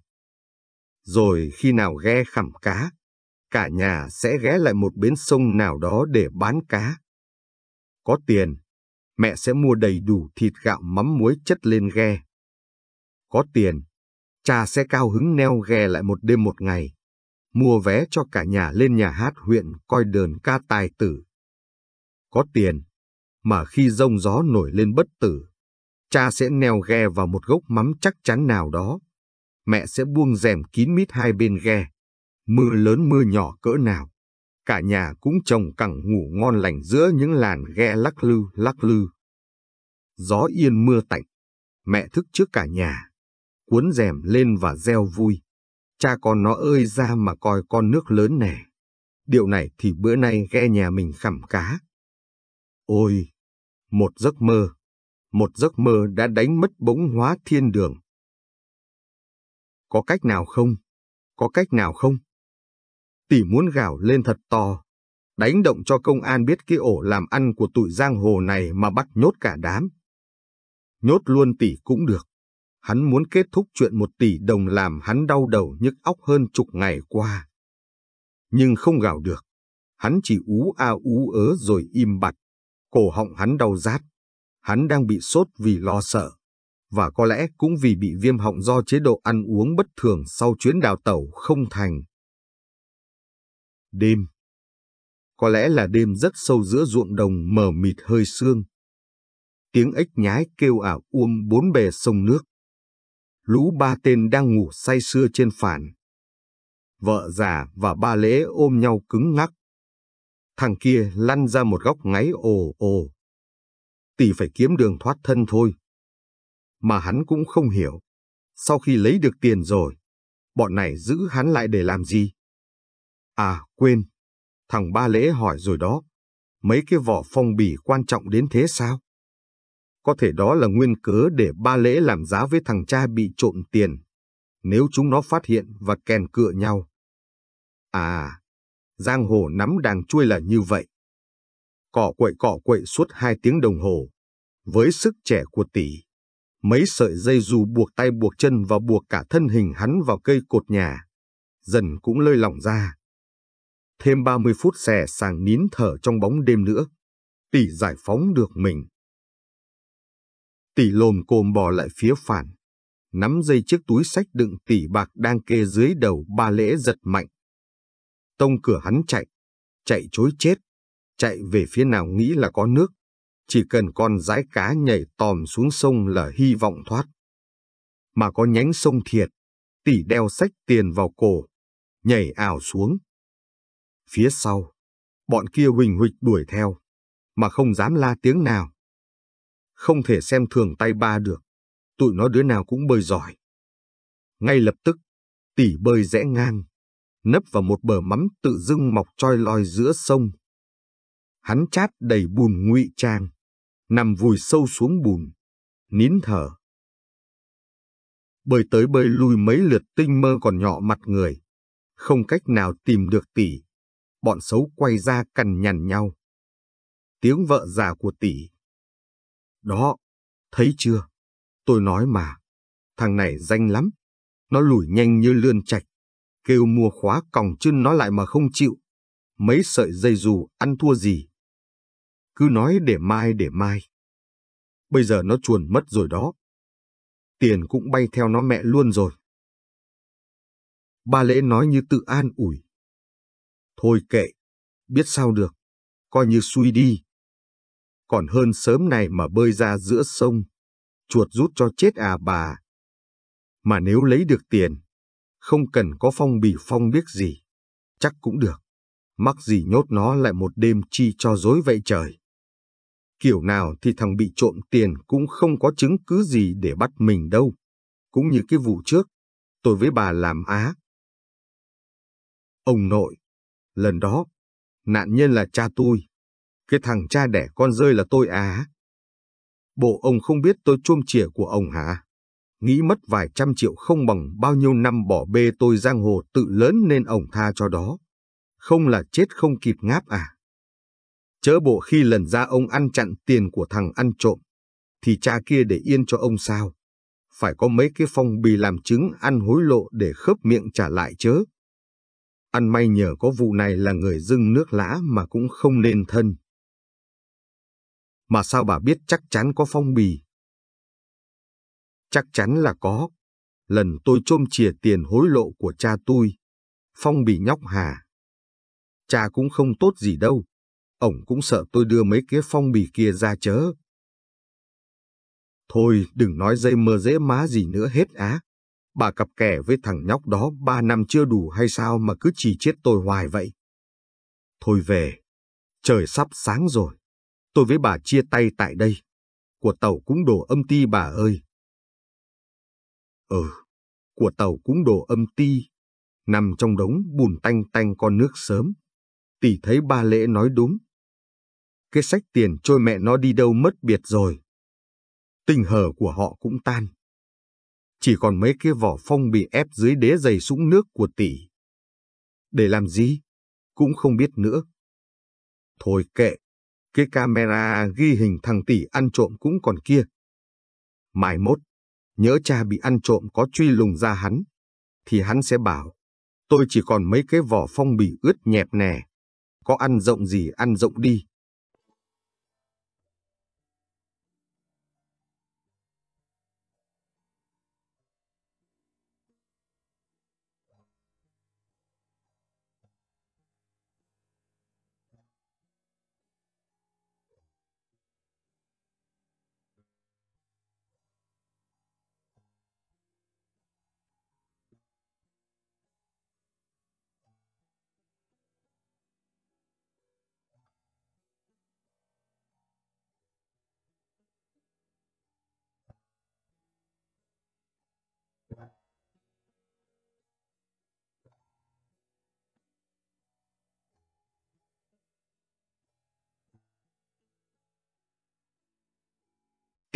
A: Rồi khi nào ghe khảm cá, cả nhà sẽ ghé lại một bến sông nào đó để bán cá. Có tiền, mẹ sẽ mua đầy đủ thịt gạo mắm muối chất lên ghe. Có tiền, cha sẽ cao hứng neo ghe lại một đêm một ngày, mua vé cho cả nhà lên nhà hát huyện coi đờn ca tài tử. Có tiền, mà khi rông gió nổi lên bất tử, cha sẽ neo ghe vào một gốc mắm chắc chắn nào đó. Mẹ sẽ buông rèm kín mít hai bên ghe. Mưa lớn mưa nhỏ cỡ nào, cả nhà cũng trồng cẳng ngủ ngon lành giữa những làn ghe lắc lư lắc lư. Gió yên mưa tạnh, mẹ thức trước cả nhà cuốn rèm lên và reo vui. Cha con nó ơi ra mà coi con nước lớn nè. Điều này thì bữa nay ghe nhà mình khảm cá. Ôi, một giấc mơ, một giấc mơ đã đánh mất bóng hóa thiên đường. Có cách nào không? Có cách nào không? Tỷ muốn gào lên thật to, đánh động cho công an biết cái ổ làm ăn của tụi giang hồ này mà bắt nhốt cả đám. Nhốt luôn tỷ cũng được hắn muốn kết thúc chuyện một tỷ đồng làm hắn đau đầu nhức óc hơn chục ngày qua. Nhưng không gào được, hắn chỉ ú a à ú ớ rồi im bặt, cổ họng hắn đau rát. Hắn đang bị sốt vì lo sợ, và có lẽ cũng vì bị viêm họng do chế độ ăn uống bất thường sau chuyến đào tẩu không thành. Đêm Có lẽ là đêm rất sâu giữa ruộng đồng mờ mịt hơi sương. Tiếng ếch nhái kêu ảo à uông bốn bề sông nước lũ ba tên đang ngủ say sưa trên phản. Vợ già và ba lễ ôm nhau cứng ngắc. Thằng kia lăn ra một góc ngáy ồ ồ. Tỷ phải kiếm đường thoát thân thôi. Mà hắn cũng không hiểu. Sau khi lấy được tiền rồi, bọn này giữ hắn lại để làm gì? À, quên. Thằng ba lễ hỏi rồi đó. Mấy cái vỏ phong bì quan trọng đến thế sao? Có thể đó là nguyên cớ để ba lễ làm giá với thằng cha bị trộn tiền, nếu chúng nó phát hiện và kèn cựa nhau. À, giang hồ nắm đàng chui là như vậy. Cỏ quậy cỏ quậy suốt hai tiếng đồng hồ, với sức trẻ của tỷ. Mấy sợi dây dù buộc tay buộc chân và buộc cả thân hình hắn vào cây cột nhà, dần cũng lơi lỏng ra. Thêm 30 phút xè sàng nín thở trong bóng đêm nữa, tỷ giải phóng được mình. Tỷ lồm cồm bò lại phía phản. Nắm dây chiếc túi sách đựng tỷ bạc đang kê dưới đầu ba lễ giật mạnh. Tông cửa hắn chạy. Chạy chối chết. Chạy về phía nào nghĩ là có nước. Chỉ cần con dãi cá nhảy tòm xuống sông là hy vọng thoát. Mà có nhánh sông thiệt. Tỷ đeo sách tiền vào cổ. Nhảy ảo xuống. Phía sau, bọn kia huỳnh huỵch đuổi theo, mà không dám la tiếng nào không thể xem thường tay ba được. Tụi nó đứa nào cũng bơi giỏi. Ngay lập tức, tỷ bơi rẽ ngang, nấp vào một bờ mắm tự dưng mọc choi loi giữa sông. Hắn chát đầy bùn ngụy trang, nằm vùi sâu xuống bùn, nín thở. Bơi tới bơi lui mấy lượt tinh mơ còn nhỏ mặt người, không cách nào tìm được tỷ. Bọn xấu quay ra cằn nhằn nhau. Tiếng vợ già của tỷ đó, thấy chưa? Tôi nói mà, thằng này danh lắm. Nó lủi nhanh như lươn chạch, kêu mua khóa còng chân nó lại mà không chịu. Mấy sợi dây dù ăn thua gì. Cứ nói để mai để mai. Bây giờ nó chuồn mất rồi đó. Tiền cũng bay theo nó mẹ luôn rồi. Ba lễ nói như tự an ủi. Thôi kệ, biết sao được, coi như suy đi còn hơn sớm nay mà bơi ra giữa sông, chuột rút cho chết à bà. Mà nếu lấy được tiền, không cần có phong bì phong biết gì, chắc cũng được. Mắc gì nhốt nó lại một đêm chi cho dối vậy trời. Kiểu nào thì thằng bị trộm tiền cũng không có chứng cứ gì để bắt mình đâu. Cũng như cái vụ trước, tôi với bà làm á. Ông nội, lần đó, nạn nhân là cha tôi, cái thằng cha đẻ con rơi là tôi à? Bộ ông không biết tôi chôm chìa của ông hả? Nghĩ mất vài trăm triệu không bằng bao nhiêu năm bỏ bê tôi giang hồ tự lớn nên ông tha cho đó. Không là chết không kịp ngáp à? Chớ bộ khi lần ra ông ăn chặn tiền của thằng ăn trộm, thì cha kia để yên cho ông sao? Phải có mấy cái phong bì làm chứng ăn hối lộ để khớp miệng trả lại chớ. Ăn may nhờ có vụ này là người dưng nước lã mà cũng không nên thân. Mà sao bà biết chắc chắn có phong bì? Chắc chắn là có. Lần tôi trôm chìa tiền hối lộ của cha tôi. Phong bì nhóc hà. Cha cũng không tốt gì đâu. Ổng cũng sợ tôi đưa mấy cái phong bì kia ra chớ. Thôi đừng nói dây mơ dễ má gì nữa hết á. Bà cặp kè với thằng nhóc đó ba năm chưa đủ hay sao mà cứ chỉ chết tôi hoài vậy. Thôi về, trời sắp sáng rồi. Tôi với bà chia tay tại đây. Của tàu cũng đổ âm ti bà ơi. Ừ, của tàu cũng đổ âm ti. Nằm trong đống bùn tanh tanh con nước sớm. Tỷ thấy ba lễ nói đúng. Cái sách tiền trôi mẹ nó đi đâu mất biệt rồi. Tình hờ của họ cũng tan. Chỉ còn mấy cái vỏ phong bị ép dưới đế dày sũng nước của tỷ. Để làm gì? Cũng không biết nữa. Thôi kệ, cái camera ghi hình thằng tỷ ăn trộm cũng còn kia. Mai mốt, nhớ cha bị ăn trộm có truy lùng ra hắn, thì hắn sẽ bảo, tôi chỉ còn mấy cái vỏ phong bì ướt nhẹp nè, có ăn rộng gì ăn rộng đi.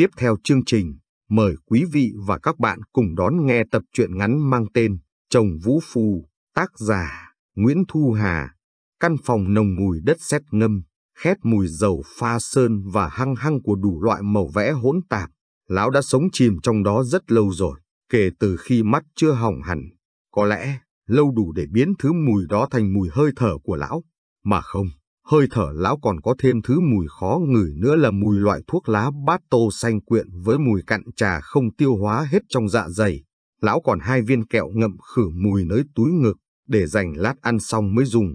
A: Tiếp theo chương trình, mời quý vị và các bạn cùng đón nghe tập truyện ngắn mang tên Chồng Vũ Phù, tác giả Nguyễn Thu Hà, căn phòng nồng mùi đất sét ngâm, khét mùi dầu pha sơn và hăng hăng của đủ loại màu vẽ hỗn tạp. Lão đã sống chìm trong đó rất lâu rồi, kể từ khi mắt chưa hỏng hẳn. Có lẽ, lâu đủ để biến thứ mùi đó thành mùi hơi thở của lão, mà không. Hơi thở lão còn có thêm thứ mùi khó ngửi nữa là mùi loại thuốc lá bát tô xanh quyện với mùi cặn trà không tiêu hóa hết trong dạ dày. Lão còn hai viên kẹo ngậm khử mùi nới túi ngực, để dành lát ăn xong mới dùng.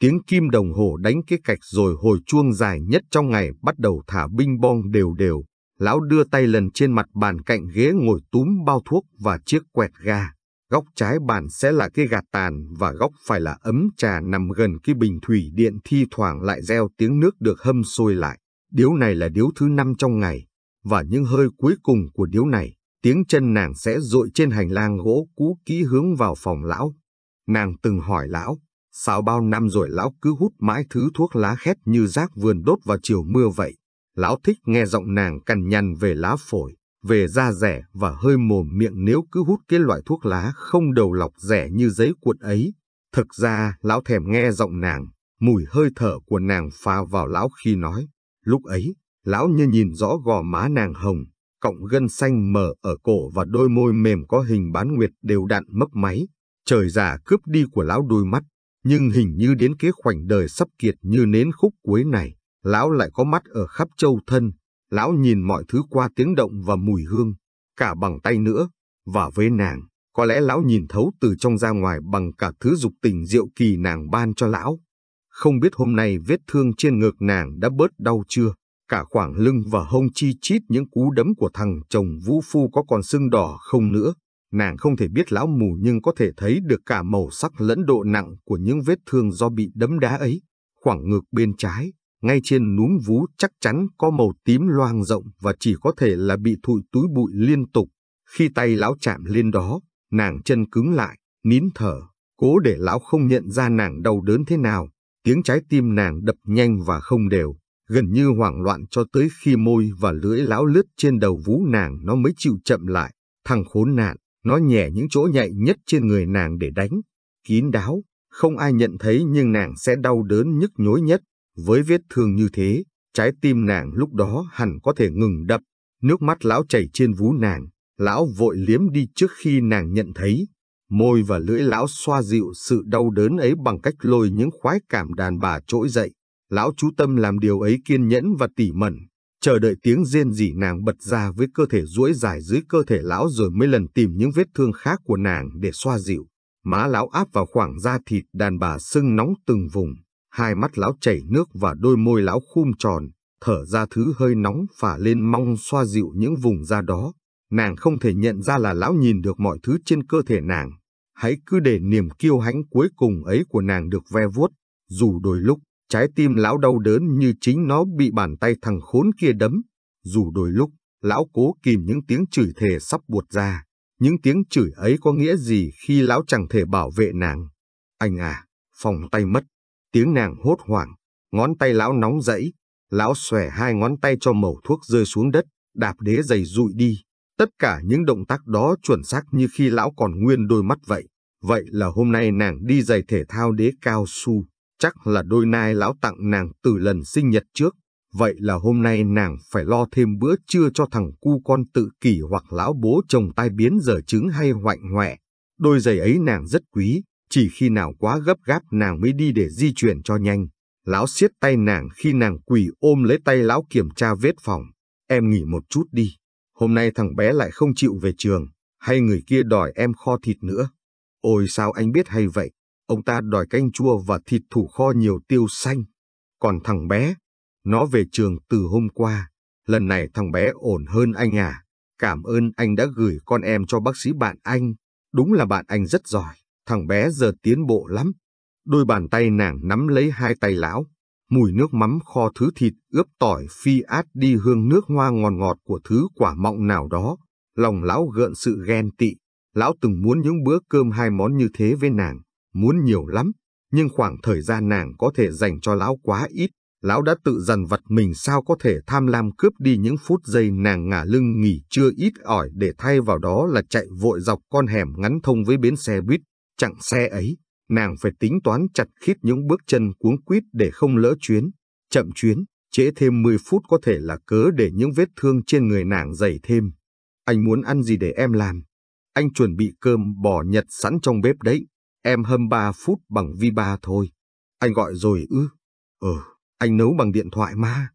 A: Tiếng kim đồng hồ đánh cái cạch rồi hồi chuông dài nhất trong ngày bắt đầu thả binh bong đều đều. Lão đưa tay lần trên mặt bàn cạnh ghế ngồi túm bao thuốc và chiếc quẹt ga. Góc trái bàn sẽ là cái gạt tàn và góc phải là ấm trà nằm gần cái bình thủy điện thi thoảng lại reo tiếng nước được hâm sôi lại. Điếu này là điếu thứ năm trong ngày, và những hơi cuối cùng của điếu này, tiếng chân nàng sẽ rội trên hành lang gỗ cũ kỹ hướng vào phòng lão. Nàng từng hỏi lão, sao bao năm rồi lão cứ hút mãi thứ thuốc lá khét như rác vườn đốt vào chiều mưa vậy. Lão thích nghe giọng nàng cằn nhằn về lá phổi về da rẻ và hơi mồm miệng nếu cứ hút cái loại thuốc lá không đầu lọc rẻ như giấy cuộn ấy. Thực ra, lão thèm nghe giọng nàng, mùi hơi thở của nàng pha vào lão khi nói. Lúc ấy, lão như nhìn rõ gò má nàng hồng, cọng gân xanh mờ ở cổ và đôi môi mềm có hình bán nguyệt đều đặn mấp máy. Trời già cướp đi của lão đôi mắt, nhưng hình như đến cái khoảnh đời sắp kiệt như nến khúc cuối này, lão lại có mắt ở khắp châu thân, lão nhìn mọi thứ qua tiếng động và mùi hương, cả bằng tay nữa, và với nàng, có lẽ lão nhìn thấu từ trong ra ngoài bằng cả thứ dục tình diệu kỳ nàng ban cho lão. Không biết hôm nay vết thương trên ngực nàng đã bớt đau chưa, cả khoảng lưng và hông chi chít những cú đấm của thằng chồng vũ phu có còn sưng đỏ không nữa. Nàng không thể biết lão mù nhưng có thể thấy được cả màu sắc lẫn độ nặng của những vết thương do bị đấm đá ấy. Khoảng ngực bên trái, ngay trên núm vú chắc chắn có màu tím loang rộng và chỉ có thể là bị thụi túi bụi liên tục. Khi tay lão chạm lên đó, nàng chân cứng lại, nín thở, cố để lão không nhận ra nàng đau đớn thế nào. Tiếng trái tim nàng đập nhanh và không đều, gần như hoảng loạn cho tới khi môi và lưỡi lão lướt trên đầu vú nàng nó mới chịu chậm lại. Thằng khốn nạn, nó nhẹ những chỗ nhạy nhất trên người nàng để đánh. Kín đáo, không ai nhận thấy nhưng nàng sẽ đau đớn nhức nhối nhất. Với vết thương như thế, trái tim nàng lúc đó hẳn có thể ngừng đập, nước mắt lão chảy trên vú nàng, lão vội liếm đi trước khi nàng nhận thấy. Môi và lưỡi lão xoa dịu sự đau đớn ấy bằng cách lôi những khoái cảm đàn bà trỗi dậy. Lão chú tâm làm điều ấy kiên nhẫn và tỉ mẩn, chờ đợi tiếng rên rỉ nàng bật ra với cơ thể duỗi dài dưới cơ thể lão rồi mới lần tìm những vết thương khác của nàng để xoa dịu. Má lão áp vào khoảng da thịt đàn bà sưng nóng từng vùng. Hai mắt lão chảy nước và đôi môi lão khum tròn, thở ra thứ hơi nóng phả lên mong xoa dịu những vùng da đó. Nàng không thể nhận ra là lão nhìn được mọi thứ trên cơ thể nàng. Hãy cứ để niềm kiêu hãnh cuối cùng ấy của nàng được ve vuốt, dù đôi lúc trái tim lão đau đớn như chính nó bị bàn tay thằng khốn kia đấm, dù đôi lúc lão cố kìm những tiếng chửi thề sắp buột ra. Những tiếng chửi ấy có nghĩa gì khi lão chẳng thể bảo vệ nàng? Anh à, phòng tay mất, Tiếng nàng hốt hoảng, ngón tay lão nóng rẫy, lão xòe hai ngón tay cho mẩu thuốc rơi xuống đất, đạp đế giày rụi đi. Tất cả những động tác đó chuẩn xác như khi lão còn nguyên đôi mắt vậy. Vậy là hôm nay nàng đi giày thể thao đế cao su, chắc là đôi nai lão tặng nàng từ lần sinh nhật trước. Vậy là hôm nay nàng phải lo thêm bữa trưa cho thằng cu con tự kỷ hoặc lão bố chồng tai biến giờ chứng hay hoạnh hoẹ. Đôi giày ấy nàng rất quý, chỉ khi nào quá gấp gáp nàng mới đi để di chuyển cho nhanh. Lão siết tay nàng khi nàng quỳ ôm lấy tay lão kiểm tra vết phòng. Em nghỉ một chút đi. Hôm nay thằng bé lại không chịu về trường, hay người kia đòi em kho thịt nữa. Ôi sao anh biết hay vậy? Ông ta đòi canh chua và thịt thủ kho nhiều tiêu xanh. Còn thằng bé, nó về trường từ hôm qua. Lần này thằng bé ổn hơn anh à. Cảm ơn anh đã gửi con em cho bác sĩ bạn anh. Đúng là bạn anh rất giỏi. Thằng bé giờ tiến bộ lắm. Đôi bàn tay nàng nắm lấy hai tay lão. Mùi nước mắm kho thứ thịt ướp tỏi phi át đi hương nước hoa ngọt ngọt của thứ quả mọng nào đó. Lòng lão gợn sự ghen tị. Lão từng muốn những bữa cơm hai món như thế với nàng. Muốn nhiều lắm. Nhưng khoảng thời gian nàng có thể dành cho lão quá ít. Lão đã tự dằn vật mình sao có thể tham lam cướp đi những phút giây nàng ngả lưng nghỉ chưa ít ỏi để thay vào đó là chạy vội dọc con hẻm ngắn thông với bến xe buýt. Chặng xe ấy, nàng phải tính toán chặt khít những bước chân cuống quýt để không lỡ chuyến, chậm chuyến, trễ thêm 10 phút có thể là cớ để những vết thương trên người nàng dày thêm. Anh muốn ăn gì để em làm? Anh chuẩn bị cơm bò nhật sẵn trong bếp đấy, em hâm 3 phút bằng vi ba thôi. Anh gọi rồi ư? Ừ, anh nấu bằng điện thoại mà.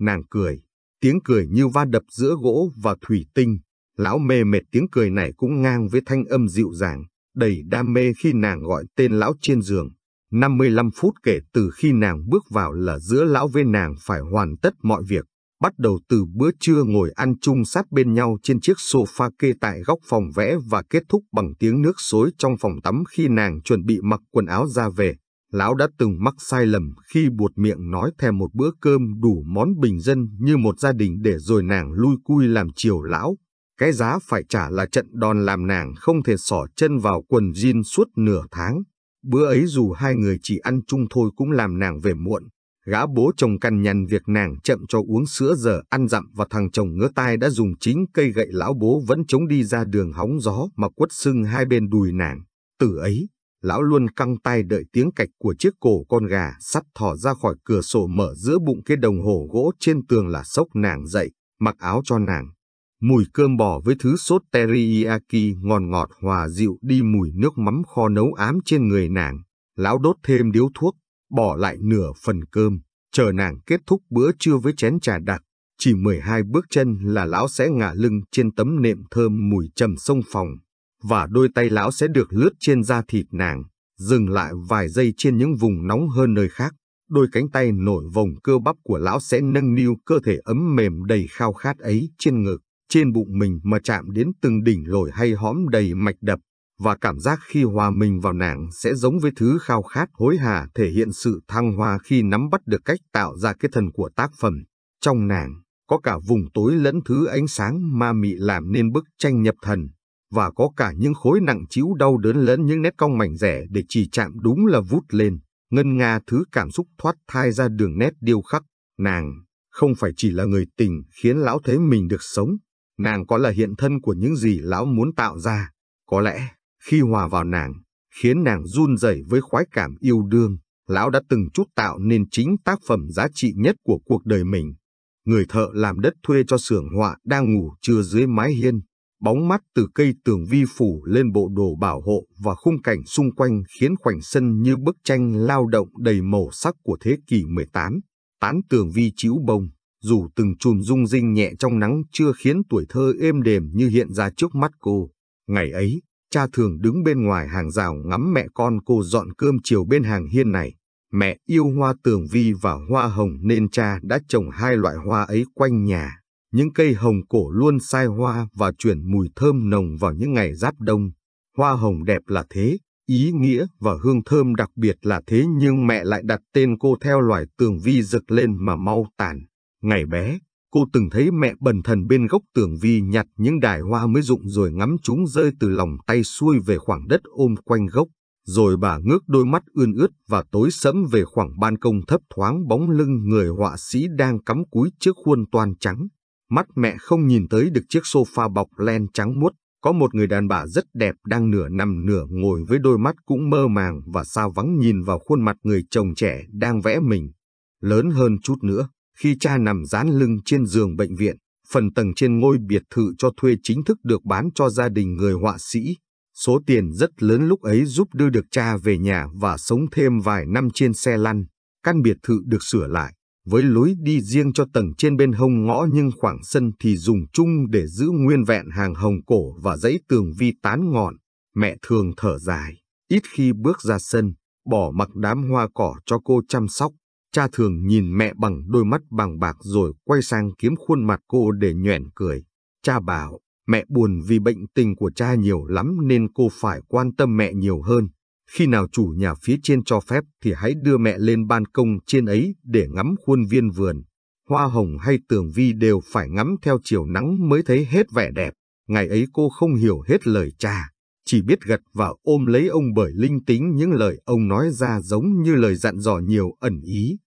A: Nàng cười, tiếng cười như va đập giữa gỗ và thủy tinh. Lão mê mệt tiếng cười này cũng ngang với thanh âm dịu dàng, đầy đam mê khi nàng gọi tên lão trên giường. 55 phút kể từ khi nàng bước vào là giữa lão với nàng phải hoàn tất mọi việc, bắt đầu từ bữa trưa ngồi ăn chung sát bên nhau trên chiếc sofa kê tại góc phòng vẽ và kết thúc bằng tiếng nước xối trong phòng tắm khi nàng chuẩn bị mặc quần áo ra về. Lão đã từng mắc sai lầm khi buột miệng nói thèm một bữa cơm đủ món bình dân như một gia đình để rồi nàng lui cui làm chiều lão, cái giá phải trả là trận đòn làm nàng không thể xỏ chân vào quần jean suốt nửa tháng. Bữa ấy dù hai người chỉ ăn chung thôi cũng làm nàng về muộn. Gã bố chồng căn nhằn việc nàng chậm cho uống sữa giờ ăn dặm và thằng chồng ngứa tai đã dùng chính cây gậy lão bố vẫn chống đi ra đường hóng gió mà quất sưng hai bên đùi nàng. Từ ấy, lão luôn căng tay đợi tiếng cạch của chiếc cổ con gà sắp thò ra khỏi cửa sổ mở giữa bụng cái đồng hồ gỗ trên tường là sốc nàng dậy, mặc áo cho nàng, mùi cơm bò với thứ sốt teriyaki ngon ngọt hòa dịu đi mùi nước mắm kho nấu ám trên người nàng. Lão đốt thêm điếu thuốc, bỏ lại nửa phần cơm, chờ nàng kết thúc bữa trưa với chén trà đặc. Chỉ 12 bước chân là lão sẽ ngả lưng trên tấm nệm thơm mùi trầm sông phòng, và đôi tay lão sẽ được lướt trên da thịt nàng, dừng lại vài giây trên những vùng nóng hơn nơi khác. Đôi cánh tay nổi vòng cơ bắp của lão sẽ nâng niu cơ thể ấm mềm đầy khao khát ấy trên ngực trên bụng mình mà chạm đến từng đỉnh lồi hay hõm đầy mạch đập, và cảm giác khi hòa mình vào nàng sẽ giống với thứ khao khát hối hả thể hiện sự thăng hoa khi nắm bắt được cách tạo ra cái thần của tác phẩm. Trong nàng, có cả vùng tối lẫn thứ ánh sáng ma mị làm nên bức tranh nhập thần, và có cả những khối nặng chịu đau đớn lẫn những nét cong mảnh rẻ để chỉ chạm đúng là vút lên, ngân nga thứ cảm xúc thoát thai ra đường nét điêu khắc. Nàng, không phải chỉ là người tình khiến lão thấy mình được sống, Nàng có là hiện thân của những gì lão muốn tạo ra. Có lẽ, khi hòa vào nàng, khiến nàng run rẩy với khoái cảm yêu đương, lão đã từng chút tạo nên chính tác phẩm giá trị nhất của cuộc đời mình. Người thợ làm đất thuê cho xưởng họa đang ngủ trưa dưới mái hiên, bóng mắt từ cây tường vi phủ lên bộ đồ bảo hộ và khung cảnh xung quanh khiến khoảnh sân như bức tranh lao động đầy màu sắc của thế kỷ 18, tán tường vi chiếu bông dù từng chùm rung rinh nhẹ trong nắng chưa khiến tuổi thơ êm đềm như hiện ra trước mắt cô. Ngày ấy, cha thường đứng bên ngoài hàng rào ngắm mẹ con cô dọn cơm chiều bên hàng hiên này. Mẹ yêu hoa tường vi và hoa hồng nên cha đã trồng hai loại hoa ấy quanh nhà. Những cây hồng cổ luôn sai hoa và chuyển mùi thơm nồng vào những ngày giáp đông. Hoa hồng đẹp là thế, ý nghĩa và hương thơm đặc biệt là thế nhưng mẹ lại đặt tên cô theo loài tường vi rực lên mà mau tàn. Ngày bé, cô từng thấy mẹ bần thần bên gốc tường vi nhặt những đài hoa mới rụng rồi ngắm chúng rơi từ lòng tay xuôi về khoảng đất ôm quanh gốc. Rồi bà ngước đôi mắt ươn ướt và tối sẫm về khoảng ban công thấp thoáng bóng lưng người họa sĩ đang cắm cúi trước khuôn toàn trắng. Mắt mẹ không nhìn tới được chiếc sofa bọc len trắng muốt. Có một người đàn bà rất đẹp đang nửa nằm nửa ngồi với đôi mắt cũng mơ màng và xa vắng nhìn vào khuôn mặt người chồng trẻ đang vẽ mình. Lớn hơn chút nữa, khi cha nằm dán lưng trên giường bệnh viện, phần tầng trên ngôi biệt thự cho thuê chính thức được bán cho gia đình người họa sĩ. Số tiền rất lớn lúc ấy giúp đưa được cha về nhà và sống thêm vài năm trên xe lăn. Căn biệt thự được sửa lại, với lối đi riêng cho tầng trên bên hông ngõ nhưng khoảng sân thì dùng chung để giữ nguyên vẹn hàng hồng cổ và dãy tường vi tán ngọn. Mẹ thường thở dài, ít khi bước ra sân, bỏ mặc đám hoa cỏ cho cô chăm sóc. Cha thường nhìn mẹ bằng đôi mắt bằng bạc rồi quay sang kiếm khuôn mặt cô để nhoẻn cười. Cha bảo, mẹ buồn vì bệnh tình của cha nhiều lắm nên cô phải quan tâm mẹ nhiều hơn. Khi nào chủ nhà phía trên cho phép thì hãy đưa mẹ lên ban công trên ấy để ngắm khuôn viên vườn. Hoa hồng hay tường vi đều phải ngắm theo chiều nắng mới thấy hết vẻ đẹp. Ngày ấy cô không hiểu hết lời cha, chỉ biết gật và ôm lấy ông bởi linh tính những lời ông nói ra giống như lời dặn dò nhiều ẩn ý.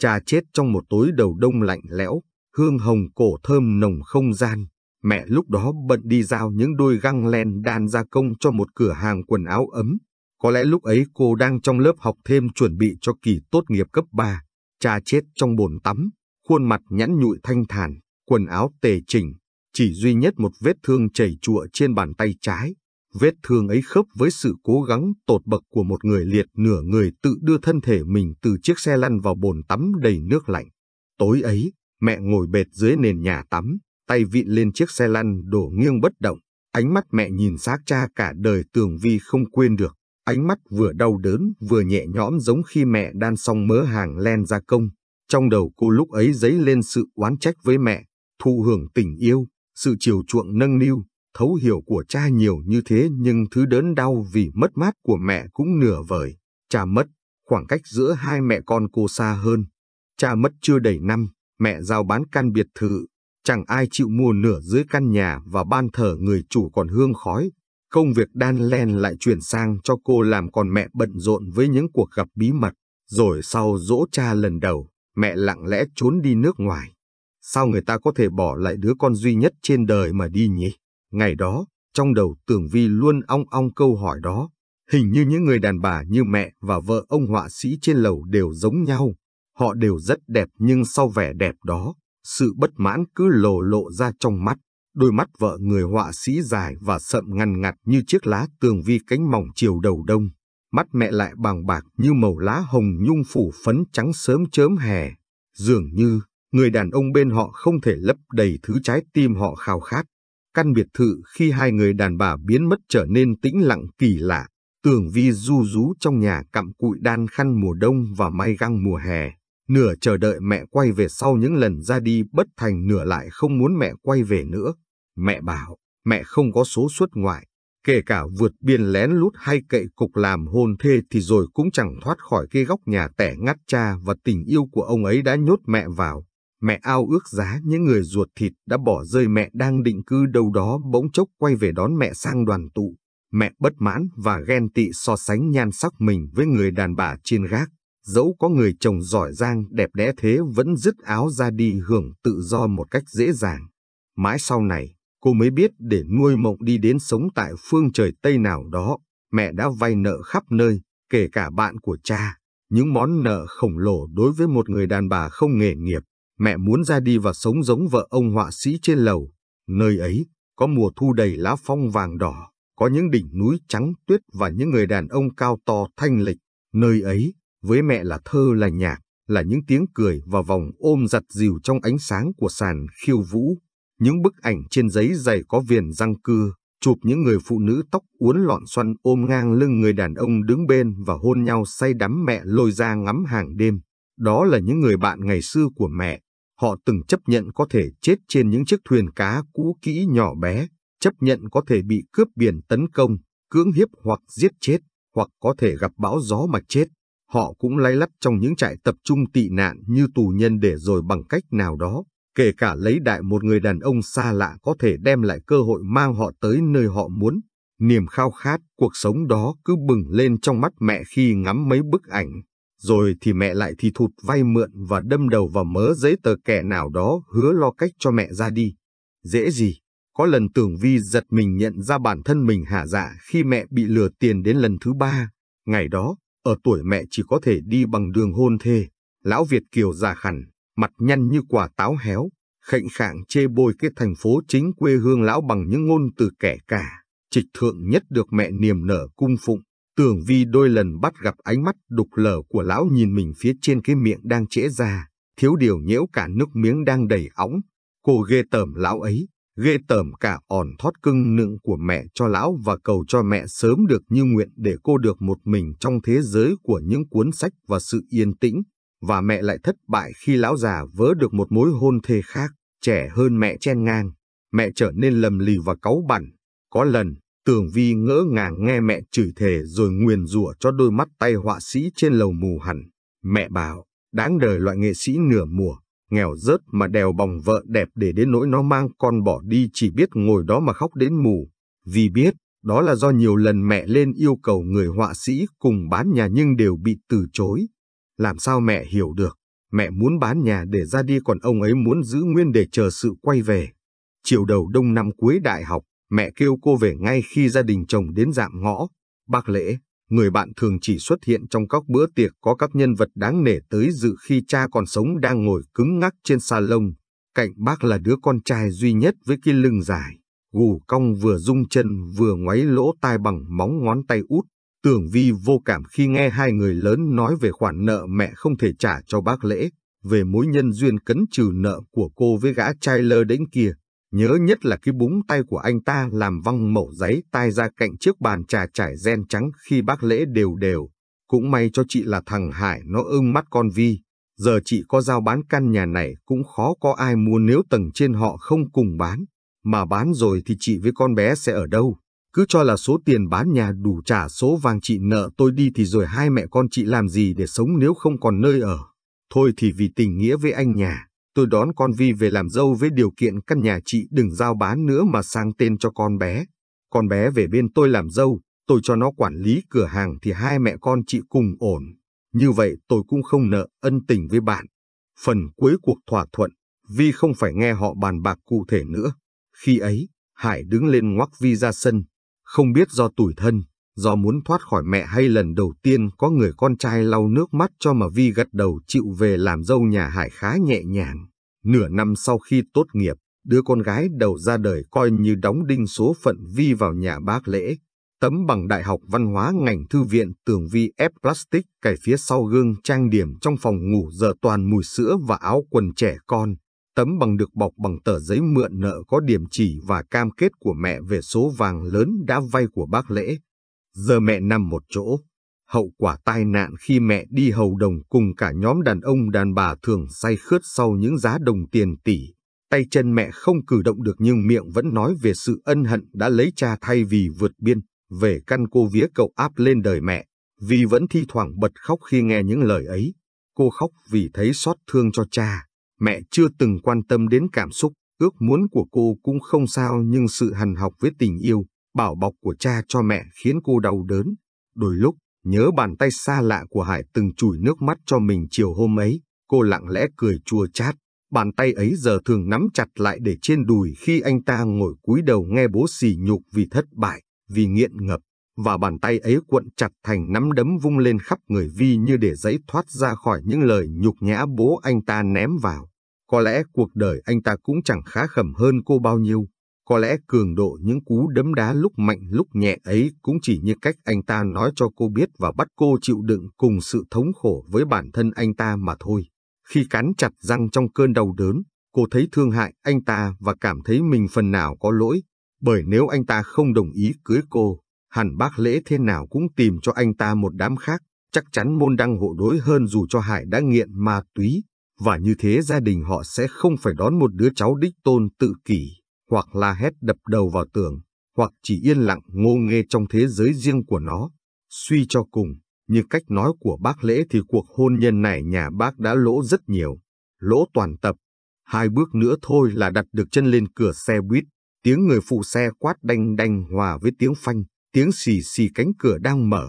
A: Cha chết trong một tối đầu đông lạnh lẽo, hương hồng cổ thơm nồng không gian. Mẹ lúc đó bận đi giao những đôi găng len đan gia công cho một cửa hàng quần áo ấm. Có lẽ lúc ấy cô đang trong lớp học thêm chuẩn bị cho kỳ tốt nghiệp cấp 3. Cha chết trong bồn tắm, khuôn mặt nhẵn nhụi thanh thản, quần áo tề chỉnh, chỉ duy nhất một vết thương chảy chụa trên bàn tay trái. Vết thương ấy khớp với sự cố gắng tột bậc của một người liệt nửa người tự đưa thân thể mình từ chiếc xe lăn vào bồn tắm đầy nước lạnh. Tối ấy, mẹ ngồi bệt dưới nền nhà tắm, tay vịn lên chiếc xe lăn đổ nghiêng bất động. Ánh mắt mẹ nhìn xác cha cả đời tường vi không quên được. Ánh mắt vừa đau đớn vừa nhẹ nhõm giống khi mẹ đan xong mớ hàng len gia công. Trong đầu cô lúc ấy dấy lên sự oán trách với mẹ, thụ hưởng tình yêu, sự chiều chuộng nâng niu, Thấu hiểu của cha nhiều như thế nhưng thứ đớn đau vì mất mát của mẹ cũng nửa vời. Cha mất, khoảng cách giữa hai mẹ con cô xa hơn. Cha mất chưa đầy năm, mẹ giao bán căn biệt thự. Chẳng ai chịu mua nửa dưới căn nhà và ban thờ người chủ còn hương khói. Công việc đan len lại chuyển sang cho cô làm còn mẹ bận rộn với những cuộc gặp bí mật. Rồi sau dỗ cha lần đầu, mẹ lặng lẽ trốn đi nước ngoài. Sao người ta có thể bỏ lại đứa con duy nhất trên đời mà đi nhỉ? Ngày đó, trong đầu Tường Vi luôn ong ong câu hỏi đó. Hình như những người đàn bà như mẹ và vợ ông họa sĩ trên lầu đều giống nhau. Họ đều rất đẹp nhưng sau vẻ đẹp đó, sự bất mãn cứ lồ lộ ra trong mắt. Đôi mắt vợ người họa sĩ dài và sậm ngăn ngặt như chiếc lá tường vi cánh mỏng chiều đầu đông. Mắt mẹ lại bàng bạc như màu lá hồng nhung phủ phấn trắng sớm chớm hè. Dường như, người đàn ông bên họ không thể lấp đầy thứ trái tim họ khao khát. Căn biệt thự khi hai người đàn bà biến mất trở nên tĩnh lặng kỳ lạ. Tường Vi du rú trong nhà cặm cụi đan khăn mùa đông và may găng mùa hè. Nửa chờ đợi mẹ quay về sau những lần ra đi bất thành nửa lại không muốn mẹ quay về nữa. Mẹ bảo, mẹ không có số xuất ngoại. Kể cả vượt biên lén lút hay cậy cục làm hôn thê thì rồi cũng chẳng thoát khỏi cái góc nhà tẻ ngắt cha và tình yêu của ông ấy đã nhốt mẹ vào mẹ ao ước giá những người ruột thịt đã bỏ rơi mẹ đang định cư đâu đó bỗng chốc quay về đón mẹ sang đoàn tụ. Mẹ bất mãn và ghen tị so sánh nhan sắc mình với người đàn bà trên gác. Dẫu có người chồng giỏi giang đẹp đẽ thế vẫn dứt áo ra đi hưởng tự do một cách dễ dàng. Mãi sau này, cô mới biết để nuôi mộng đi đến sống tại phương trời Tây nào đó, mẹ đã vay nợ khắp nơi, kể cả bạn của cha. Những món nợ khổng lồ đối với một người đàn bà không nghề nghiệp mẹ muốn ra đi và sống giống vợ ông họa sĩ trên lầu. Nơi ấy có mùa thu đầy lá phong vàng đỏ, có những đỉnh núi trắng tuyết và những người đàn ông cao to thanh lịch. Nơi ấy, với mẹ là thơ là nhạc, là những tiếng cười và vòng ôm giặt dìu trong ánh sáng của sàn khiêu vũ. Những bức ảnh trên giấy dày có viền răng cưa, chụp những người phụ nữ tóc uốn lọn xoăn ôm ngang lưng người đàn ông đứng bên và hôn nhau say đắm mẹ lôi ra ngắm hàng đêm. Đó là những người bạn ngày xưa của mẹ, Họ từng chấp nhận có thể chết trên những chiếc thuyền cá cũ kỹ nhỏ bé, chấp nhận có thể bị cướp biển tấn công, cưỡng hiếp hoặc giết chết, hoặc có thể gặp bão gió mà chết. Họ cũng lay lắt trong những trại tập trung tị nạn như tù nhân để rồi bằng cách nào đó, kể cả lấy đại một người đàn ông xa lạ có thể đem lại cơ hội mang họ tới nơi họ muốn. Niềm khao khát cuộc sống đó cứ bừng lên trong mắt mẹ khi ngắm mấy bức ảnh rồi thì mẹ lại thì thụt vay mượn và đâm đầu vào mớ giấy tờ kẻ nào đó hứa lo cách cho mẹ ra đi. Dễ gì, có lần tưởng vi giật mình nhận ra bản thân mình hạ dạ khi mẹ bị lừa tiền đến lần thứ ba. Ngày đó, ở tuổi mẹ chỉ có thể đi bằng đường hôn thê, lão Việt Kiều già khẳn, mặt nhăn như quả táo héo, khệnh khạng chê bôi cái thành phố chính quê hương lão bằng những ngôn từ kẻ cả, trịch thượng nhất được mẹ niềm nở cung phụng tường Vi đôi lần bắt gặp ánh mắt đục lở của lão nhìn mình phía trên cái miệng đang trễ ra, thiếu điều nhễu cả nước miếng đang đầy óng. Cô ghê tởm lão ấy, ghê tởm cả òn thót cưng nựng của mẹ cho lão và cầu cho mẹ sớm được như nguyện để cô được một mình trong thế giới của những cuốn sách và sự yên tĩnh. Và mẹ lại thất bại khi lão già vớ được một mối hôn thê khác, trẻ hơn mẹ chen ngang. Mẹ trở nên lầm lì và cáu bẩn. Có lần, Tường Vi ngỡ ngàng nghe mẹ chửi thề rồi nguyền rủa cho đôi mắt tay họa sĩ trên lầu mù hẳn. Mẹ bảo, đáng đời loại nghệ sĩ nửa mùa, nghèo rớt mà đèo bòng vợ đẹp để đến nỗi nó mang con bỏ đi chỉ biết ngồi đó mà khóc đến mù. Vì biết, đó là do nhiều lần mẹ lên yêu cầu người họa sĩ cùng bán nhà nhưng đều bị từ chối. Làm sao mẹ hiểu được, mẹ muốn bán nhà để ra đi còn ông ấy muốn giữ nguyên để chờ sự quay về. Chiều đầu đông năm cuối đại học, mẹ kêu cô về ngay khi gia đình chồng đến dạm ngõ. Bác Lễ, người bạn thường chỉ xuất hiện trong các bữa tiệc có các nhân vật đáng nể tới dự khi cha còn sống đang ngồi cứng ngắc trên salon. Cạnh bác là đứa con trai duy nhất với cái lưng dài, gù cong vừa rung chân vừa ngoáy lỗ tai bằng móng ngón tay út. Tưởng Vi vô cảm khi nghe hai người lớn nói về khoản nợ mẹ không thể trả cho bác Lễ, về mối nhân duyên cấn trừ nợ của cô với gã trai lơ đến kia nhớ nhất là cái búng tay của anh ta làm văng mẩu giấy tai ra cạnh chiếc bàn trà trải ren trắng khi bác lễ đều đều. Cũng may cho chị là thằng Hải nó ưng mắt con Vi. Giờ chị có giao bán căn nhà này cũng khó có ai mua nếu tầng trên họ không cùng bán. Mà bán rồi thì chị với con bé sẽ ở đâu? Cứ cho là số tiền bán nhà đủ trả số vàng chị nợ tôi đi thì rồi hai mẹ con chị làm gì để sống nếu không còn nơi ở. Thôi thì vì tình nghĩa với anh nhà tôi đón con Vi về làm dâu với điều kiện căn nhà chị đừng giao bán nữa mà sang tên cho con bé. Con bé về bên tôi làm dâu, tôi cho nó quản lý cửa hàng thì hai mẹ con chị cùng ổn. Như vậy tôi cũng không nợ ân tình với bạn. Phần cuối cuộc thỏa thuận, Vi không phải nghe họ bàn bạc cụ thể nữa. Khi ấy, Hải đứng lên ngoắc Vi ra sân, không biết do tủi thân, do muốn thoát khỏi mẹ hay lần đầu tiên có người con trai lau nước mắt cho mà Vi gật đầu chịu về làm dâu nhà Hải khá nhẹ nhàng. Nửa năm sau khi tốt nghiệp, đứa con gái đầu ra đời coi như đóng đinh số phận Vi vào nhà bác lễ. Tấm bằng Đại học Văn hóa ngành thư viện tường vi ép plastic cài phía sau gương trang điểm trong phòng ngủ giờ toàn mùi sữa và áo quần trẻ con. Tấm bằng được bọc bằng tờ giấy mượn nợ có điểm chỉ và cam kết của mẹ về số vàng lớn đã vay của bác lễ. Giờ mẹ nằm một chỗ, hậu quả tai nạn khi mẹ đi hầu đồng cùng cả nhóm đàn ông đàn bà thường say khướt sau những giá đồng tiền tỷ. Tay chân mẹ không cử động được nhưng miệng vẫn nói về sự ân hận đã lấy cha thay vì vượt biên, về căn cô vía cậu áp lên đời mẹ. Vì vẫn thi thoảng bật khóc khi nghe những lời ấy. Cô khóc vì thấy xót thương cho cha. Mẹ chưa từng quan tâm đến cảm xúc, ước muốn của cô cũng không sao nhưng sự hằn học với tình yêu, bảo bọc của cha cho mẹ khiến cô đau đớn. Đôi lúc, Nhớ bàn tay xa lạ của Hải từng chùi nước mắt cho mình chiều hôm ấy, cô lặng lẽ cười chua chát. Bàn tay ấy giờ thường nắm chặt lại để trên đùi khi anh ta ngồi cúi đầu nghe bố xỉ nhục vì thất bại, vì nghiện ngập, và bàn tay ấy cuộn chặt thành nắm đấm vung lên khắp người Vi như để giãy thoát ra khỏi những lời nhục nhã bố anh ta ném vào. Có lẽ cuộc đời anh ta cũng chẳng khá khẩm hơn cô bao nhiêu, có lẽ cường độ những cú đấm đá lúc mạnh lúc nhẹ ấy cũng chỉ như cách anh ta nói cho cô biết và bắt cô chịu đựng cùng sự thống khổ với bản thân anh ta mà thôi. Khi cắn chặt răng trong cơn đau đớn, cô thấy thương hại anh ta và cảm thấy mình phần nào có lỗi, bởi nếu anh ta không đồng ý cưới cô, hẳn bác lễ thế nào cũng tìm cho anh ta một đám khác, chắc chắn môn đăng hộ đối hơn dù cho Hải đã nghiện ma túy, và như thế gia đình họ sẽ không phải đón một đứa cháu đích tôn tự kỷ hoặc la hét đập đầu vào tường, hoặc chỉ yên lặng ngô nghê trong thế giới riêng của nó. Suy cho cùng, như cách nói của bác Lễ thì cuộc hôn nhân này nhà bác đã lỗ rất nhiều, lỗ toàn tập. Hai bước nữa thôi là đặt được chân lên cửa xe buýt, tiếng người phụ xe quát đanh đanh hòa với tiếng phanh, tiếng xì xì cánh cửa đang mở.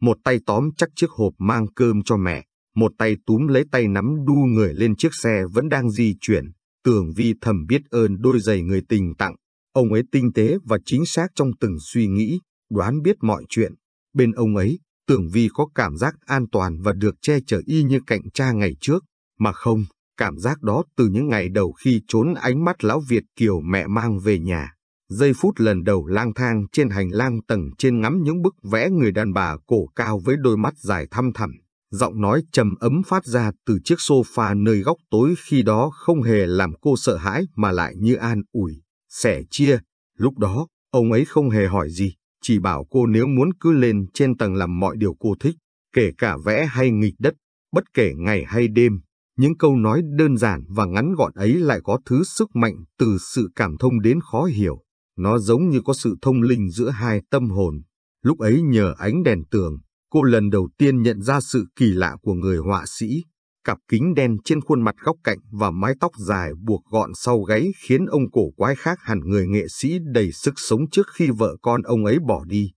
A: Một tay tóm chắc chiếc hộp mang cơm cho mẹ, một tay túm lấy tay nắm đu người lên chiếc xe vẫn đang di chuyển, Tưởng Vi thầm biết ơn đôi giày người tình tặng, ông ấy tinh tế và chính xác trong từng suy nghĩ, đoán biết mọi chuyện. Bên ông ấy, Tưởng Vi có cảm giác an toàn và được che chở y như cạnh cha ngày trước, mà không, cảm giác đó từ những ngày đầu khi trốn ánh mắt lão Việt kiều mẹ mang về nhà. Giây phút lần đầu lang thang trên hành lang tầng trên ngắm những bức vẽ người đàn bà cổ cao với đôi mắt dài thăm thẳm, giọng nói trầm ấm phát ra từ chiếc sofa nơi góc tối khi đó không hề làm cô sợ hãi mà lại như an ủi, sẻ chia. Lúc đó, ông ấy không hề hỏi gì, chỉ bảo cô nếu muốn cứ lên trên tầng làm mọi điều cô thích, kể cả vẽ hay nghịch đất, bất kể ngày hay đêm. Những câu nói đơn giản và ngắn gọn ấy lại có thứ sức mạnh từ sự cảm thông đến khó hiểu. Nó giống như có sự thông linh giữa hai tâm hồn. Lúc ấy nhờ ánh đèn tường, Cô lần đầu tiên nhận ra sự kỳ lạ của người họa sĩ. Cặp kính đen trên khuôn mặt góc cạnh và mái tóc dài buộc gọn sau gáy khiến ông cổ quái khác hẳn người nghệ sĩ đầy sức sống trước khi vợ con ông ấy bỏ đi.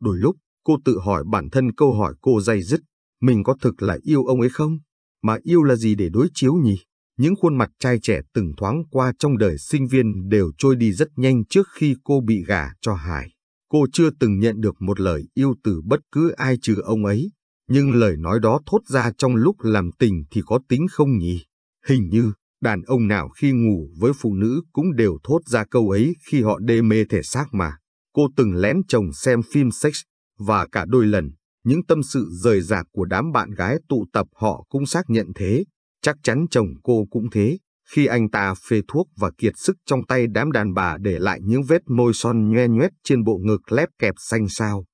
A: Đôi lúc, cô tự hỏi bản thân câu hỏi cô dây dứt, mình có thực là yêu ông ấy không? Mà yêu là gì để đối chiếu nhỉ? Những khuôn mặt trai trẻ từng thoáng qua trong đời sinh viên đều trôi đi rất nhanh trước khi cô bị gả cho Hải. Cô chưa từng nhận được một lời yêu từ bất cứ ai trừ ông ấy, nhưng lời nói đó thốt ra trong lúc làm tình thì có tính không nhỉ? Hình như đàn ông nào khi ngủ với phụ nữ cũng đều thốt ra câu ấy khi họ đê mê thể xác mà. Cô từng lén chồng xem phim sex và cả đôi lần, những tâm sự rời rạc của đám bạn gái tụ tập họ cũng xác nhận thế, chắc chắn chồng cô cũng thế. Khi anh ta phê thuốc và kiệt sức trong tay đám đàn bà để lại những vết môi son nhoe nhoét trên bộ ngực lép kẹp xanh xao.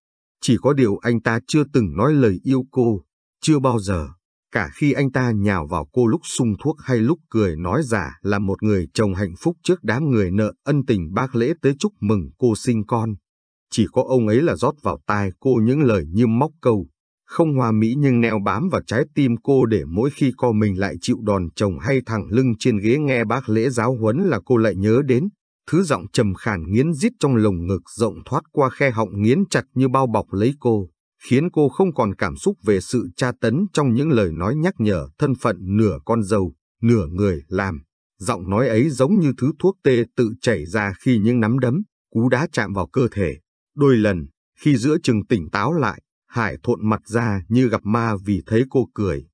A: Chỉ có điều anh ta chưa từng nói lời yêu cô, chưa bao giờ. Cả khi anh ta nhào vào cô lúc sung thuốc hay lúc cười nói giả là một người chồng hạnh phúc trước đám người nợ ân tình bác lễ tới chúc mừng cô sinh con. Chỉ có ông ấy là rót vào tai cô những lời như móc câu, không hòa mỹ nhưng nẹo bám vào trái tim cô để mỗi khi co mình lại chịu đòn chồng hay thẳng lưng trên ghế nghe bác lễ giáo huấn là cô lại nhớ đến. Thứ giọng trầm khàn nghiến rít trong lồng ngực rộng thoát qua khe họng nghiến chặt như bao bọc lấy cô, khiến cô không còn cảm xúc về sự tra tấn trong những lời nói nhắc nhở thân phận nửa con dâu, nửa người làm. Giọng nói ấy giống như thứ thuốc tê tự chảy ra khi những nắm đấm, cú đá chạm vào cơ thể. Đôi lần, khi giữa chừng tỉnh táo lại, Hải thộn mặt ra như gặp ma vì thấy cô cười.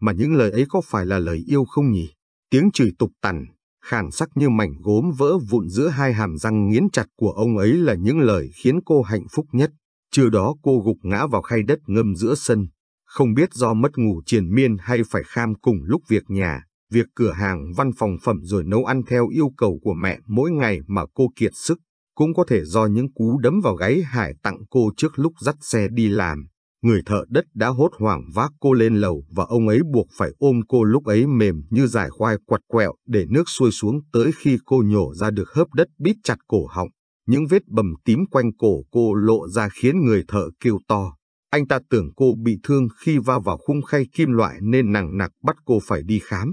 A: Mà những lời ấy có phải là lời yêu không nhỉ? Tiếng chửi tục tằn, khàn sắc như mảnh gốm vỡ vụn giữa hai hàm răng nghiến chặt của ông ấy là những lời khiến cô hạnh phúc nhất. Trưa đó cô gục ngã vào khay đất ngâm giữa sân. Không biết do mất ngủ triền miên hay phải kham cùng lúc việc nhà, việc cửa hàng văn phòng phẩm rồi nấu ăn theo yêu cầu của mẹ mỗi ngày mà cô kiệt sức cũng có thể do những cú đấm vào gáy Hải tặng cô trước lúc dắt xe đi làm. Người thợ đất đã hốt hoảng vác cô lên lầu và ông ấy buộc phải ôm cô lúc ấy mềm như giải khoai quặt quẹo để nước xuôi xuống tới khi cô nhổ ra được hớp đất bít chặt cổ họng. Những vết bầm tím quanh cổ cô lộ ra khiến người thợ kêu to. Anh ta tưởng cô bị thương khi va vào khung khay kim loại nên nặng nặc bắt cô phải đi khám.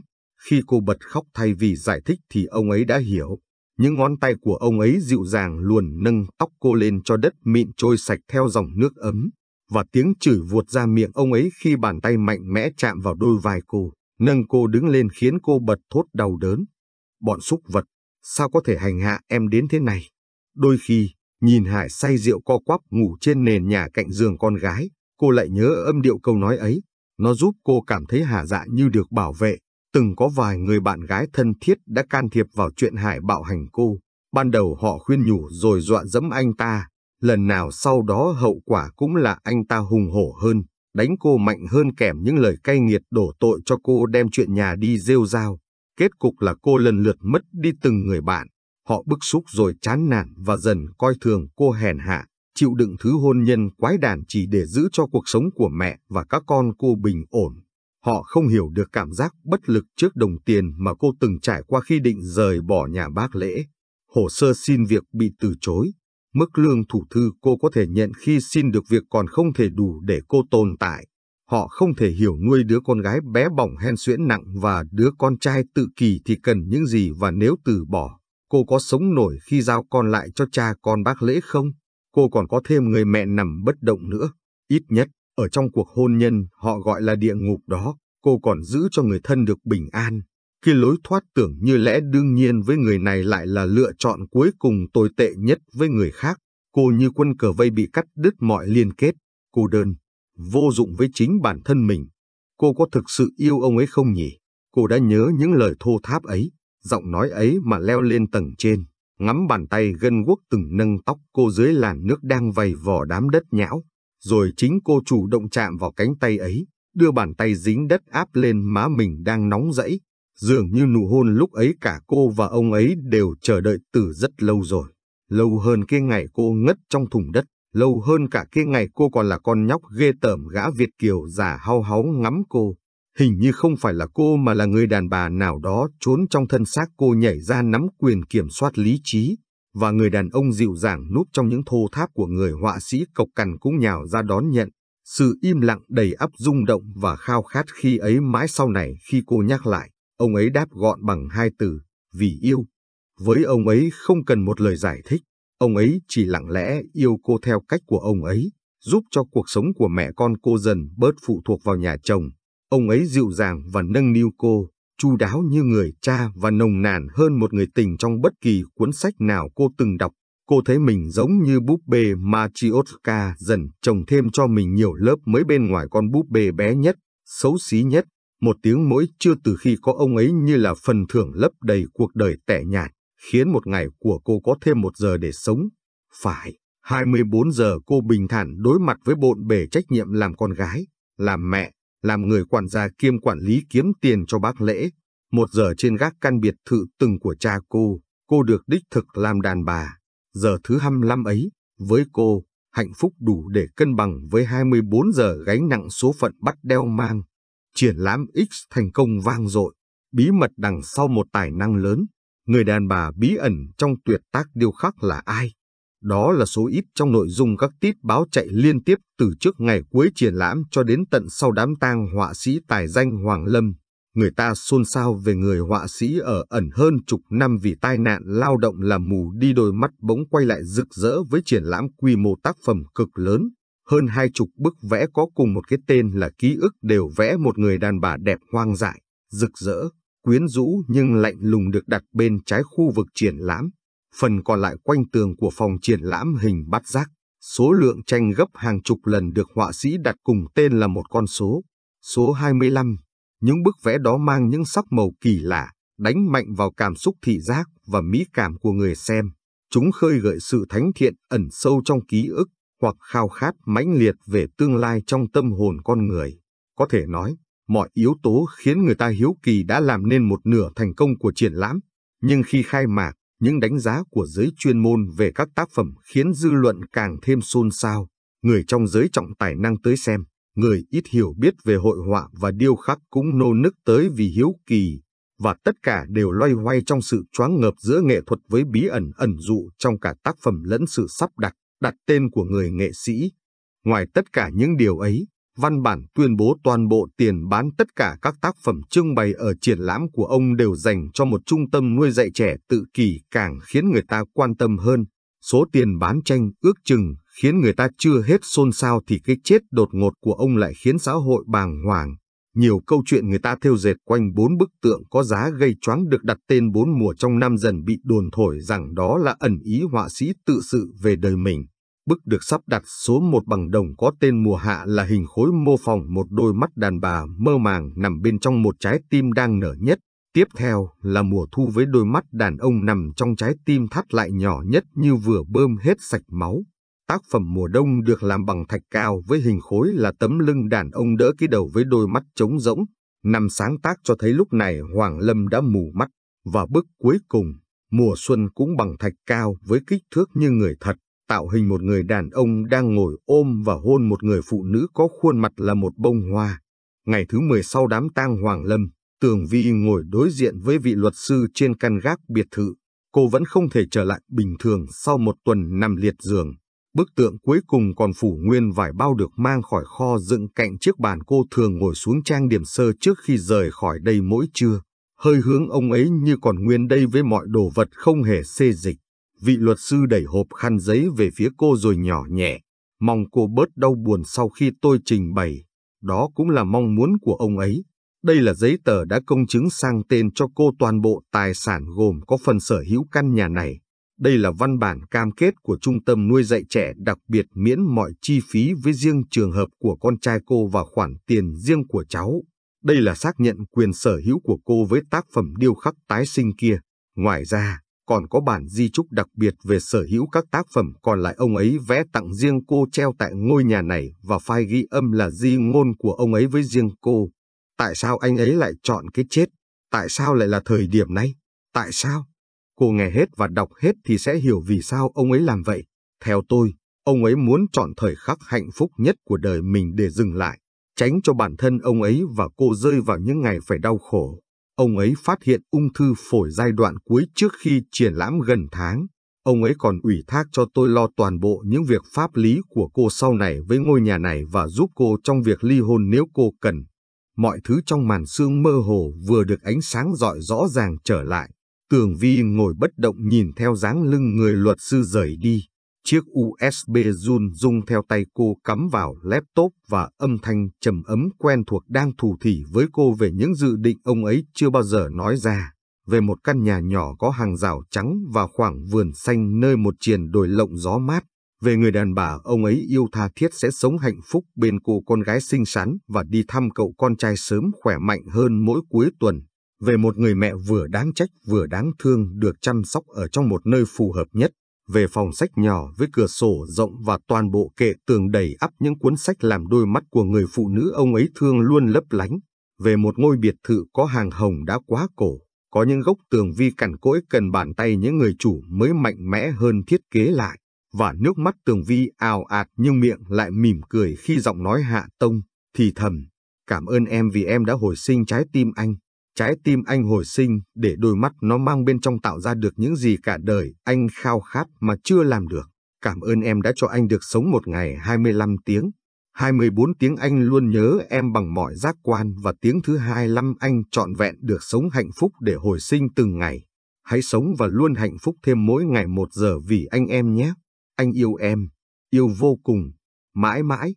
A: Khi cô bật khóc thay vì giải thích thì ông ấy đã hiểu. Những ngón tay của ông ấy dịu dàng luồn nâng tóc cô lên cho đất mịn trôi sạch theo dòng nước ấm, và tiếng chửi vuột ra miệng ông ấy khi bàn tay mạnh mẽ chạm vào đôi vai cô, nâng cô đứng lên khiến cô bật thốt đau đớn. Bọn xúc vật, sao có thể hành hạ em đến thế này? Đôi khi, nhìn Hải say rượu co quắp ngủ trên nền nhà cạnh giường con gái, cô lại nhớ âm điệu câu nói ấy. Nó giúp cô cảm thấy hà dạ như được bảo vệ, từng có vài người bạn gái thân thiết đã can thiệp vào chuyện Hải bạo hành cô. Ban đầu họ khuyên nhủ rồi dọa dẫm anh ta, lần nào sau đó hậu quả cũng là anh ta hùng hổ hơn, đánh cô mạnh hơn kèm những lời cay nghiệt đổ tội cho cô đem chuyện nhà đi rêu rao. Kết cục là cô lần lượt mất đi từng người bạn, họ bức xúc rồi chán nản và dần coi thường cô hèn hạ, chịu đựng thứ hôn nhân quái đản chỉ để giữ cho cuộc sống của mẹ và các con cô bình ổn. Họ không hiểu được cảm giác bất lực trước đồng tiền mà cô từng trải qua khi định rời bỏ nhà bác lễ. Hồ sơ xin việc bị từ chối. Mức lương thủ thư cô có thể nhận khi xin được việc còn không thể đủ để cô tồn tại. Họ không thể hiểu nuôi đứa con gái bé bỏng hen suyễn nặng và đứa con trai tự kỳ thì cần những gì và nếu từ bỏ, cô có sống nổi khi giao con lại cho cha con bác lễ không? Cô còn có thêm người mẹ nằm bất động nữa. Ít nhất, ở trong cuộc hôn nhân họ gọi là địa ngục đó, cô còn giữ cho người thân được bình an. Khi lối thoát tưởng như lẽ đương nhiên với người này lại là lựa chọn cuối cùng tồi tệ nhất với người khác, cô như quân cờ vây bị cắt đứt mọi liên kết, cô đơn, vô dụng với chính bản thân mình. Cô có thực sự yêu ông ấy không nhỉ? Cô đã nhớ những lời thô tháp ấy, giọng nói ấy mà leo lên tầng trên, ngắm bàn tay gân guốc từng nâng tóc cô dưới làn nước đang vầy vò đám đất nhão rồi chính cô chủ động chạm vào cánh tay ấy, đưa bàn tay dính đất áp lên má mình đang nóng rẫy. Dường như nụ hôn lúc ấy cả cô và ông ấy đều chờ đợi từ rất lâu rồi. Lâu hơn cái ngày cô ngất trong thùng đất, lâu hơn cả cái ngày cô còn là con nhóc ghê tởm gã Việt Kiều giả hao háu ngắm cô. Hình như không phải là cô mà là người đàn bà nào đó trốn trong thân xác cô nhảy ra nắm quyền kiểm soát lý trí, và người đàn ông dịu dàng núp trong những thô tháp của người họa sĩ cộc cằn cũng nhào ra đón nhận. Sự im lặng đầy ắp rung động và khao khát khi ấy mãi sau này khi cô nhắc lại, ông ấy đáp gọn bằng hai từ, vì yêu. Với ông ấy không cần một lời giải thích, ông ấy chỉ lặng lẽ yêu cô theo cách của ông ấy, giúp cho cuộc sống của mẹ con cô dần bớt phụ thuộc vào nhà chồng. Ông ấy dịu dàng và nâng niu cô, chu đáo như người cha và nồng nàn hơn một người tình trong bất kỳ cuốn sách nào cô từng đọc. Cô thấy mình giống như búp bê Matryoshka dần trồng thêm cho mình nhiều lớp mới bên ngoài con búp bê bé nhất, xấu xí nhất, một tiếng mỗi chưa từ khi có ông ấy như là phần thưởng lấp đầy cuộc đời tẻ nhạt, khiến một ngày của cô có thêm một giờ để sống. Phải, 24 giờ cô bình thản đối mặt với bộn bề trách nhiệm làm con gái, làm mẹ, làm người quản gia kiêm quản lý kiếm tiền cho bác lễ. Một giờ trên gác căn biệt thự từng của cha cô, cô được đích thực làm đàn bà. Giờ thứ 25 ấy, với cô, hạnh phúc đủ để cân bằng với 24 giờ gánh nặng số phận bắt đeo mang. Triển lãm X thành công vang dội, bí mật đằng sau một tài năng lớn, người đàn bà bí ẩn trong tuyệt tác điêu khắc là ai? Đó là số ít trong nội dung các tít báo chạy liên tiếp từ trước ngày cuối triển lãm cho đến tận sau đám tang họa sĩ tài danh Hoàng Lâm. Người ta xôn xao về người họa sĩ ở ẩn hơn chục năm vì tai nạn lao động làm mù đi đôi mắt bỗng quay lại rực rỡ với triển lãm quy mô tác phẩm cực lớn. Hơn hai chục bức vẽ có cùng một cái tên là ký ức đều vẽ một người đàn bà đẹp hoang dại, rực rỡ, quyến rũ nhưng lạnh lùng được đặt bên trái khu vực triển lãm phần còn lại quanh tường của phòng triển lãm hình bát giác. Số lượng tranh gấp hàng chục lần được họa sĩ đặt cùng tên là một con số, số 25. Những bức vẽ đó mang những sắc màu kỳ lạ, đánh mạnh vào cảm xúc thị giác và mỹ cảm của người xem. Chúng khơi gợi sự thánh thiện ẩn sâu trong ký ức hoặc khao khát mãnh liệt về tương lai trong tâm hồn con người. Có thể nói, mọi yếu tố khiến người ta hiếu kỳ đã làm nên một nửa thành công của triển lãm. Nhưng khi khai mạc, những đánh giá của giới chuyên môn về các tác phẩm khiến dư luận càng thêm xôn xao. Người trong giới trọng tài năng tới xem, người ít hiểu biết về hội họa và điêu khắc cũng nô nức tới vì hiếu kỳ, và tất cả đều loay hoay trong sự choáng ngợp giữa nghệ thuật với bí ẩn ẩn dụ trong cả tác phẩm lẫn sự sắp đặt, đặt tên của người nghệ sĩ. Ngoài tất cả những điều ấy, văn bản tuyên bố toàn bộ tiền bán tất cả các tác phẩm trưng bày ở triển lãm của ông đều dành cho một trung tâm nuôi dạy trẻ tự kỷ càng khiến người ta quan tâm hơn. Số tiền bán tranh ước chừng khiến người ta chưa hết xôn xao thì cái chết đột ngột của ông lại khiến xã hội bàng hoàng. Nhiều câu chuyện người ta thêu dệt quanh bốn bức tượng có giá gây choáng được đặt tên bốn mùa trong năm dần bị đồn thổi rằng đó là ẩn ý họa sĩ tự sự về đời mình bức được sắp đặt số một bằng đồng có tên mùa hạ là hình khối mô phỏng một đôi mắt đàn bà mơ màng nằm bên trong một trái tim đang nở nhất. Tiếp theo là mùa thu với đôi mắt đàn ông nằm trong trái tim thắt lại nhỏ nhất như vừa bơm hết sạch máu. Tác phẩm mùa đông được làm bằng thạch cao với hình khối là tấm lưng đàn ông đỡ cái đầu với đôi mắt trống rỗng. nằm sáng tác cho thấy lúc này Hoàng Lâm đã mù mắt. Và bức cuối cùng, mùa xuân cũng bằng thạch cao với kích thước như người thật tạo hình một người đàn ông đang ngồi ôm và hôn một người phụ nữ có khuôn mặt là một bông hoa. Ngày thứ 10 sau đám tang Hoàng Lâm, Tường Vi ngồi đối diện với vị luật sư trên căn gác biệt thự. Cô vẫn không thể trở lại bình thường sau một tuần nằm liệt giường. Bức tượng cuối cùng còn phủ nguyên vải bao được mang khỏi kho dựng cạnh chiếc bàn cô thường ngồi xuống trang điểm sơ trước khi rời khỏi đây mỗi trưa. Hơi hướng ông ấy như còn nguyên đây với mọi đồ vật không hề xê dịch. Vị luật sư đẩy hộp khăn giấy về phía cô rồi nhỏ nhẹ, mong cô bớt đau buồn sau khi tôi trình bày. Đó cũng là mong muốn của ông ấy. Đây là giấy tờ đã công chứng sang tên cho cô toàn bộ tài sản gồm có phần sở hữu căn nhà này. Đây là văn bản cam kết của trung tâm nuôi dạy trẻ đặc biệt miễn mọi chi phí với riêng trường hợp của con trai cô và khoản tiền riêng của cháu. Đây là xác nhận quyền sở hữu của cô với tác phẩm điêu khắc tái sinh kia. Ngoài ra, còn có bản di chúc đặc biệt về sở hữu các tác phẩm còn lại ông ấy vẽ tặng riêng cô treo tại ngôi nhà này và file ghi âm là di ngôn của ông ấy với riêng cô. Tại sao anh ấy lại chọn cái chết? Tại sao lại là thời điểm này? Tại sao? Cô nghe hết và đọc hết thì sẽ hiểu vì sao ông ấy làm vậy. Theo tôi, ông ấy muốn chọn thời khắc hạnh phúc nhất của đời mình để dừng lại, tránh cho bản thân ông ấy và cô rơi vào những ngày phải đau khổ. Ông ấy phát hiện ung thư phổi giai đoạn cuối trước khi triển lãm gần tháng. Ông ấy còn ủy thác cho tôi lo toàn bộ những việc pháp lý của cô sau này với ngôi nhà này và giúp cô trong việc ly hôn nếu cô cần. Mọi thứ trong màn sương mơ hồ vừa được ánh sáng rọi rõ ràng trở lại. Tường Vi ngồi bất động nhìn theo dáng lưng người luật sư rời đi. Chiếc USB run rung theo tay cô cắm vào laptop và âm thanh trầm ấm quen thuộc đang thủ thỉ với cô về những dự định ông ấy chưa bao giờ nói ra, về một căn nhà nhỏ có hàng rào trắng và khoảng vườn xanh nơi một triền đồi lộng gió mát, về người đàn bà ông ấy yêu tha thiết sẽ sống hạnh phúc bên cô con gái xinh xắn và đi thăm cậu con trai sớm khỏe mạnh hơn mỗi cuối tuần, về một người mẹ vừa đáng trách vừa đáng thương được chăm sóc ở trong một nơi phù hợp nhất về phòng sách nhỏ với cửa sổ rộng và toàn bộ kệ tường đầy ắp những cuốn sách làm đôi mắt của người phụ nữ ông ấy thương luôn lấp lánh, về một ngôi biệt thự có hàng hồng đã quá cổ, có những gốc tường vi cằn cỗi cần bàn tay những người chủ mới mạnh mẽ hơn thiết kế lại, và nước mắt tường vi ào ạt nhưng miệng lại mỉm cười khi giọng nói hạ tông, thì thầm, cảm ơn em vì em đã hồi sinh trái tim anh. Trái tim anh hồi sinh để đôi mắt nó mang bên trong tạo ra được những gì cả đời anh khao khát mà chưa làm được. Cảm ơn em đã cho anh được sống một ngày 25 tiếng. 24 tiếng anh luôn nhớ em bằng mọi giác quan và tiếng thứ 25 anh trọn vẹn được sống hạnh phúc để hồi sinh từng ngày. Hãy sống và luôn hạnh phúc thêm mỗi ngày một giờ vì anh em nhé. Anh yêu em, yêu vô cùng, mãi mãi.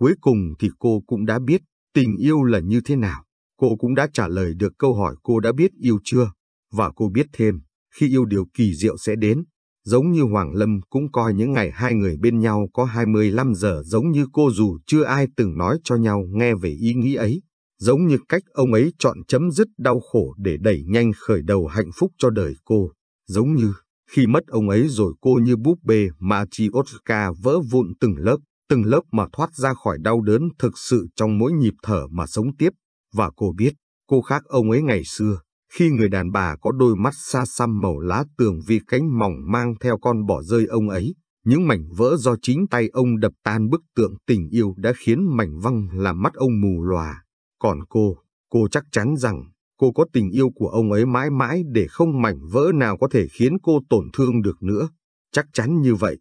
A: Cuối cùng thì cô cũng đã biết tình yêu là như thế nào cô cũng đã trả lời được câu hỏi cô đã biết yêu chưa, và cô biết thêm, khi yêu điều kỳ diệu sẽ đến. Giống như Hoàng Lâm cũng coi những ngày hai người bên nhau có 25 giờ giống như cô dù chưa ai từng nói cho nhau nghe về ý nghĩ ấy, giống như cách ông ấy chọn chấm dứt đau khổ để đẩy nhanh khởi đầu hạnh phúc cho đời cô, giống như khi mất ông ấy rồi cô như búp bê mà Matryoshka vỡ vụn từng lớp, từng lớp mà thoát ra khỏi đau đớn thực sự trong mỗi nhịp thở mà sống tiếp và cô biết cô khác ông ấy ngày xưa, khi người đàn bà có đôi mắt xa xăm màu lá tường vì cánh mỏng mang theo con bỏ rơi ông ấy. Những mảnh vỡ do chính tay ông đập tan bức tượng tình yêu đã khiến mảnh văng làm mắt ông mù lòa. Còn cô, cô chắc chắn rằng cô có tình yêu của ông ấy mãi mãi để không mảnh vỡ nào có thể khiến cô tổn thương được nữa. Chắc chắn như vậy.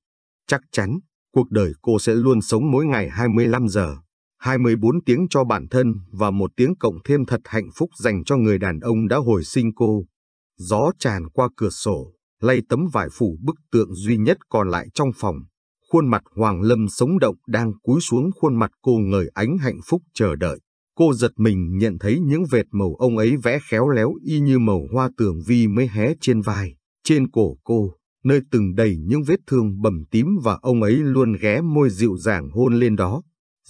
A: Chắc chắn, cuộc đời cô sẽ luôn sống mỗi ngày 25 giờ. 24 tiếng cho bản thân và một tiếng cộng thêm thật hạnh phúc dành cho người đàn ông đã hồi sinh cô. Gió tràn qua cửa sổ, lay tấm vải phủ bức tượng duy nhất còn lại trong phòng. Khuôn mặt Hoàng Lâm sống động đang cúi xuống khuôn mặt cô ngời ánh hạnh phúc chờ đợi. Cô giật mình nhận thấy những vệt màu ông ấy vẽ khéo léo y như màu hoa tường vi mới hé trên vai, trên cổ cô, nơi từng đầy những vết thương bầm tím và ông ấy luôn ghé môi dịu dàng hôn lên đó.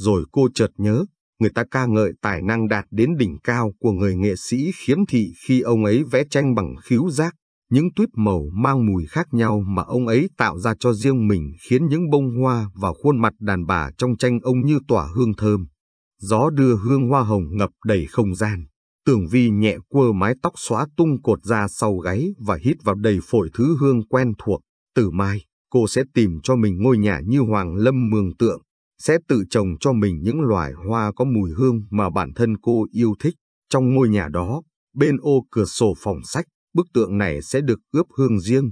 A: Rồi cô chợt nhớ, người ta ca ngợi tài năng đạt đến đỉnh cao của người nghệ sĩ khiếm thị khi ông ấy vẽ tranh bằng khiếu giác. Những tuyết màu mang mùi khác nhau mà ông ấy tạo ra cho riêng mình khiến những bông hoa và khuôn mặt đàn bà trong tranh ông như tỏa hương thơm. Gió đưa hương hoa hồng ngập đầy không gian. Tường Vi nhẹ quơ mái tóc xóa tung cột ra sau gáy và hít vào đầy phổi thứ hương quen thuộc. Từ mai, cô sẽ tìm cho mình ngôi nhà như Hoàng Lâm mường tượng sẽ tự trồng cho mình những loài hoa có mùi hương mà bản thân cô yêu thích. Trong ngôi nhà đó, bên ô cửa sổ phòng sách, bức tượng này sẽ được ướp hương riêng,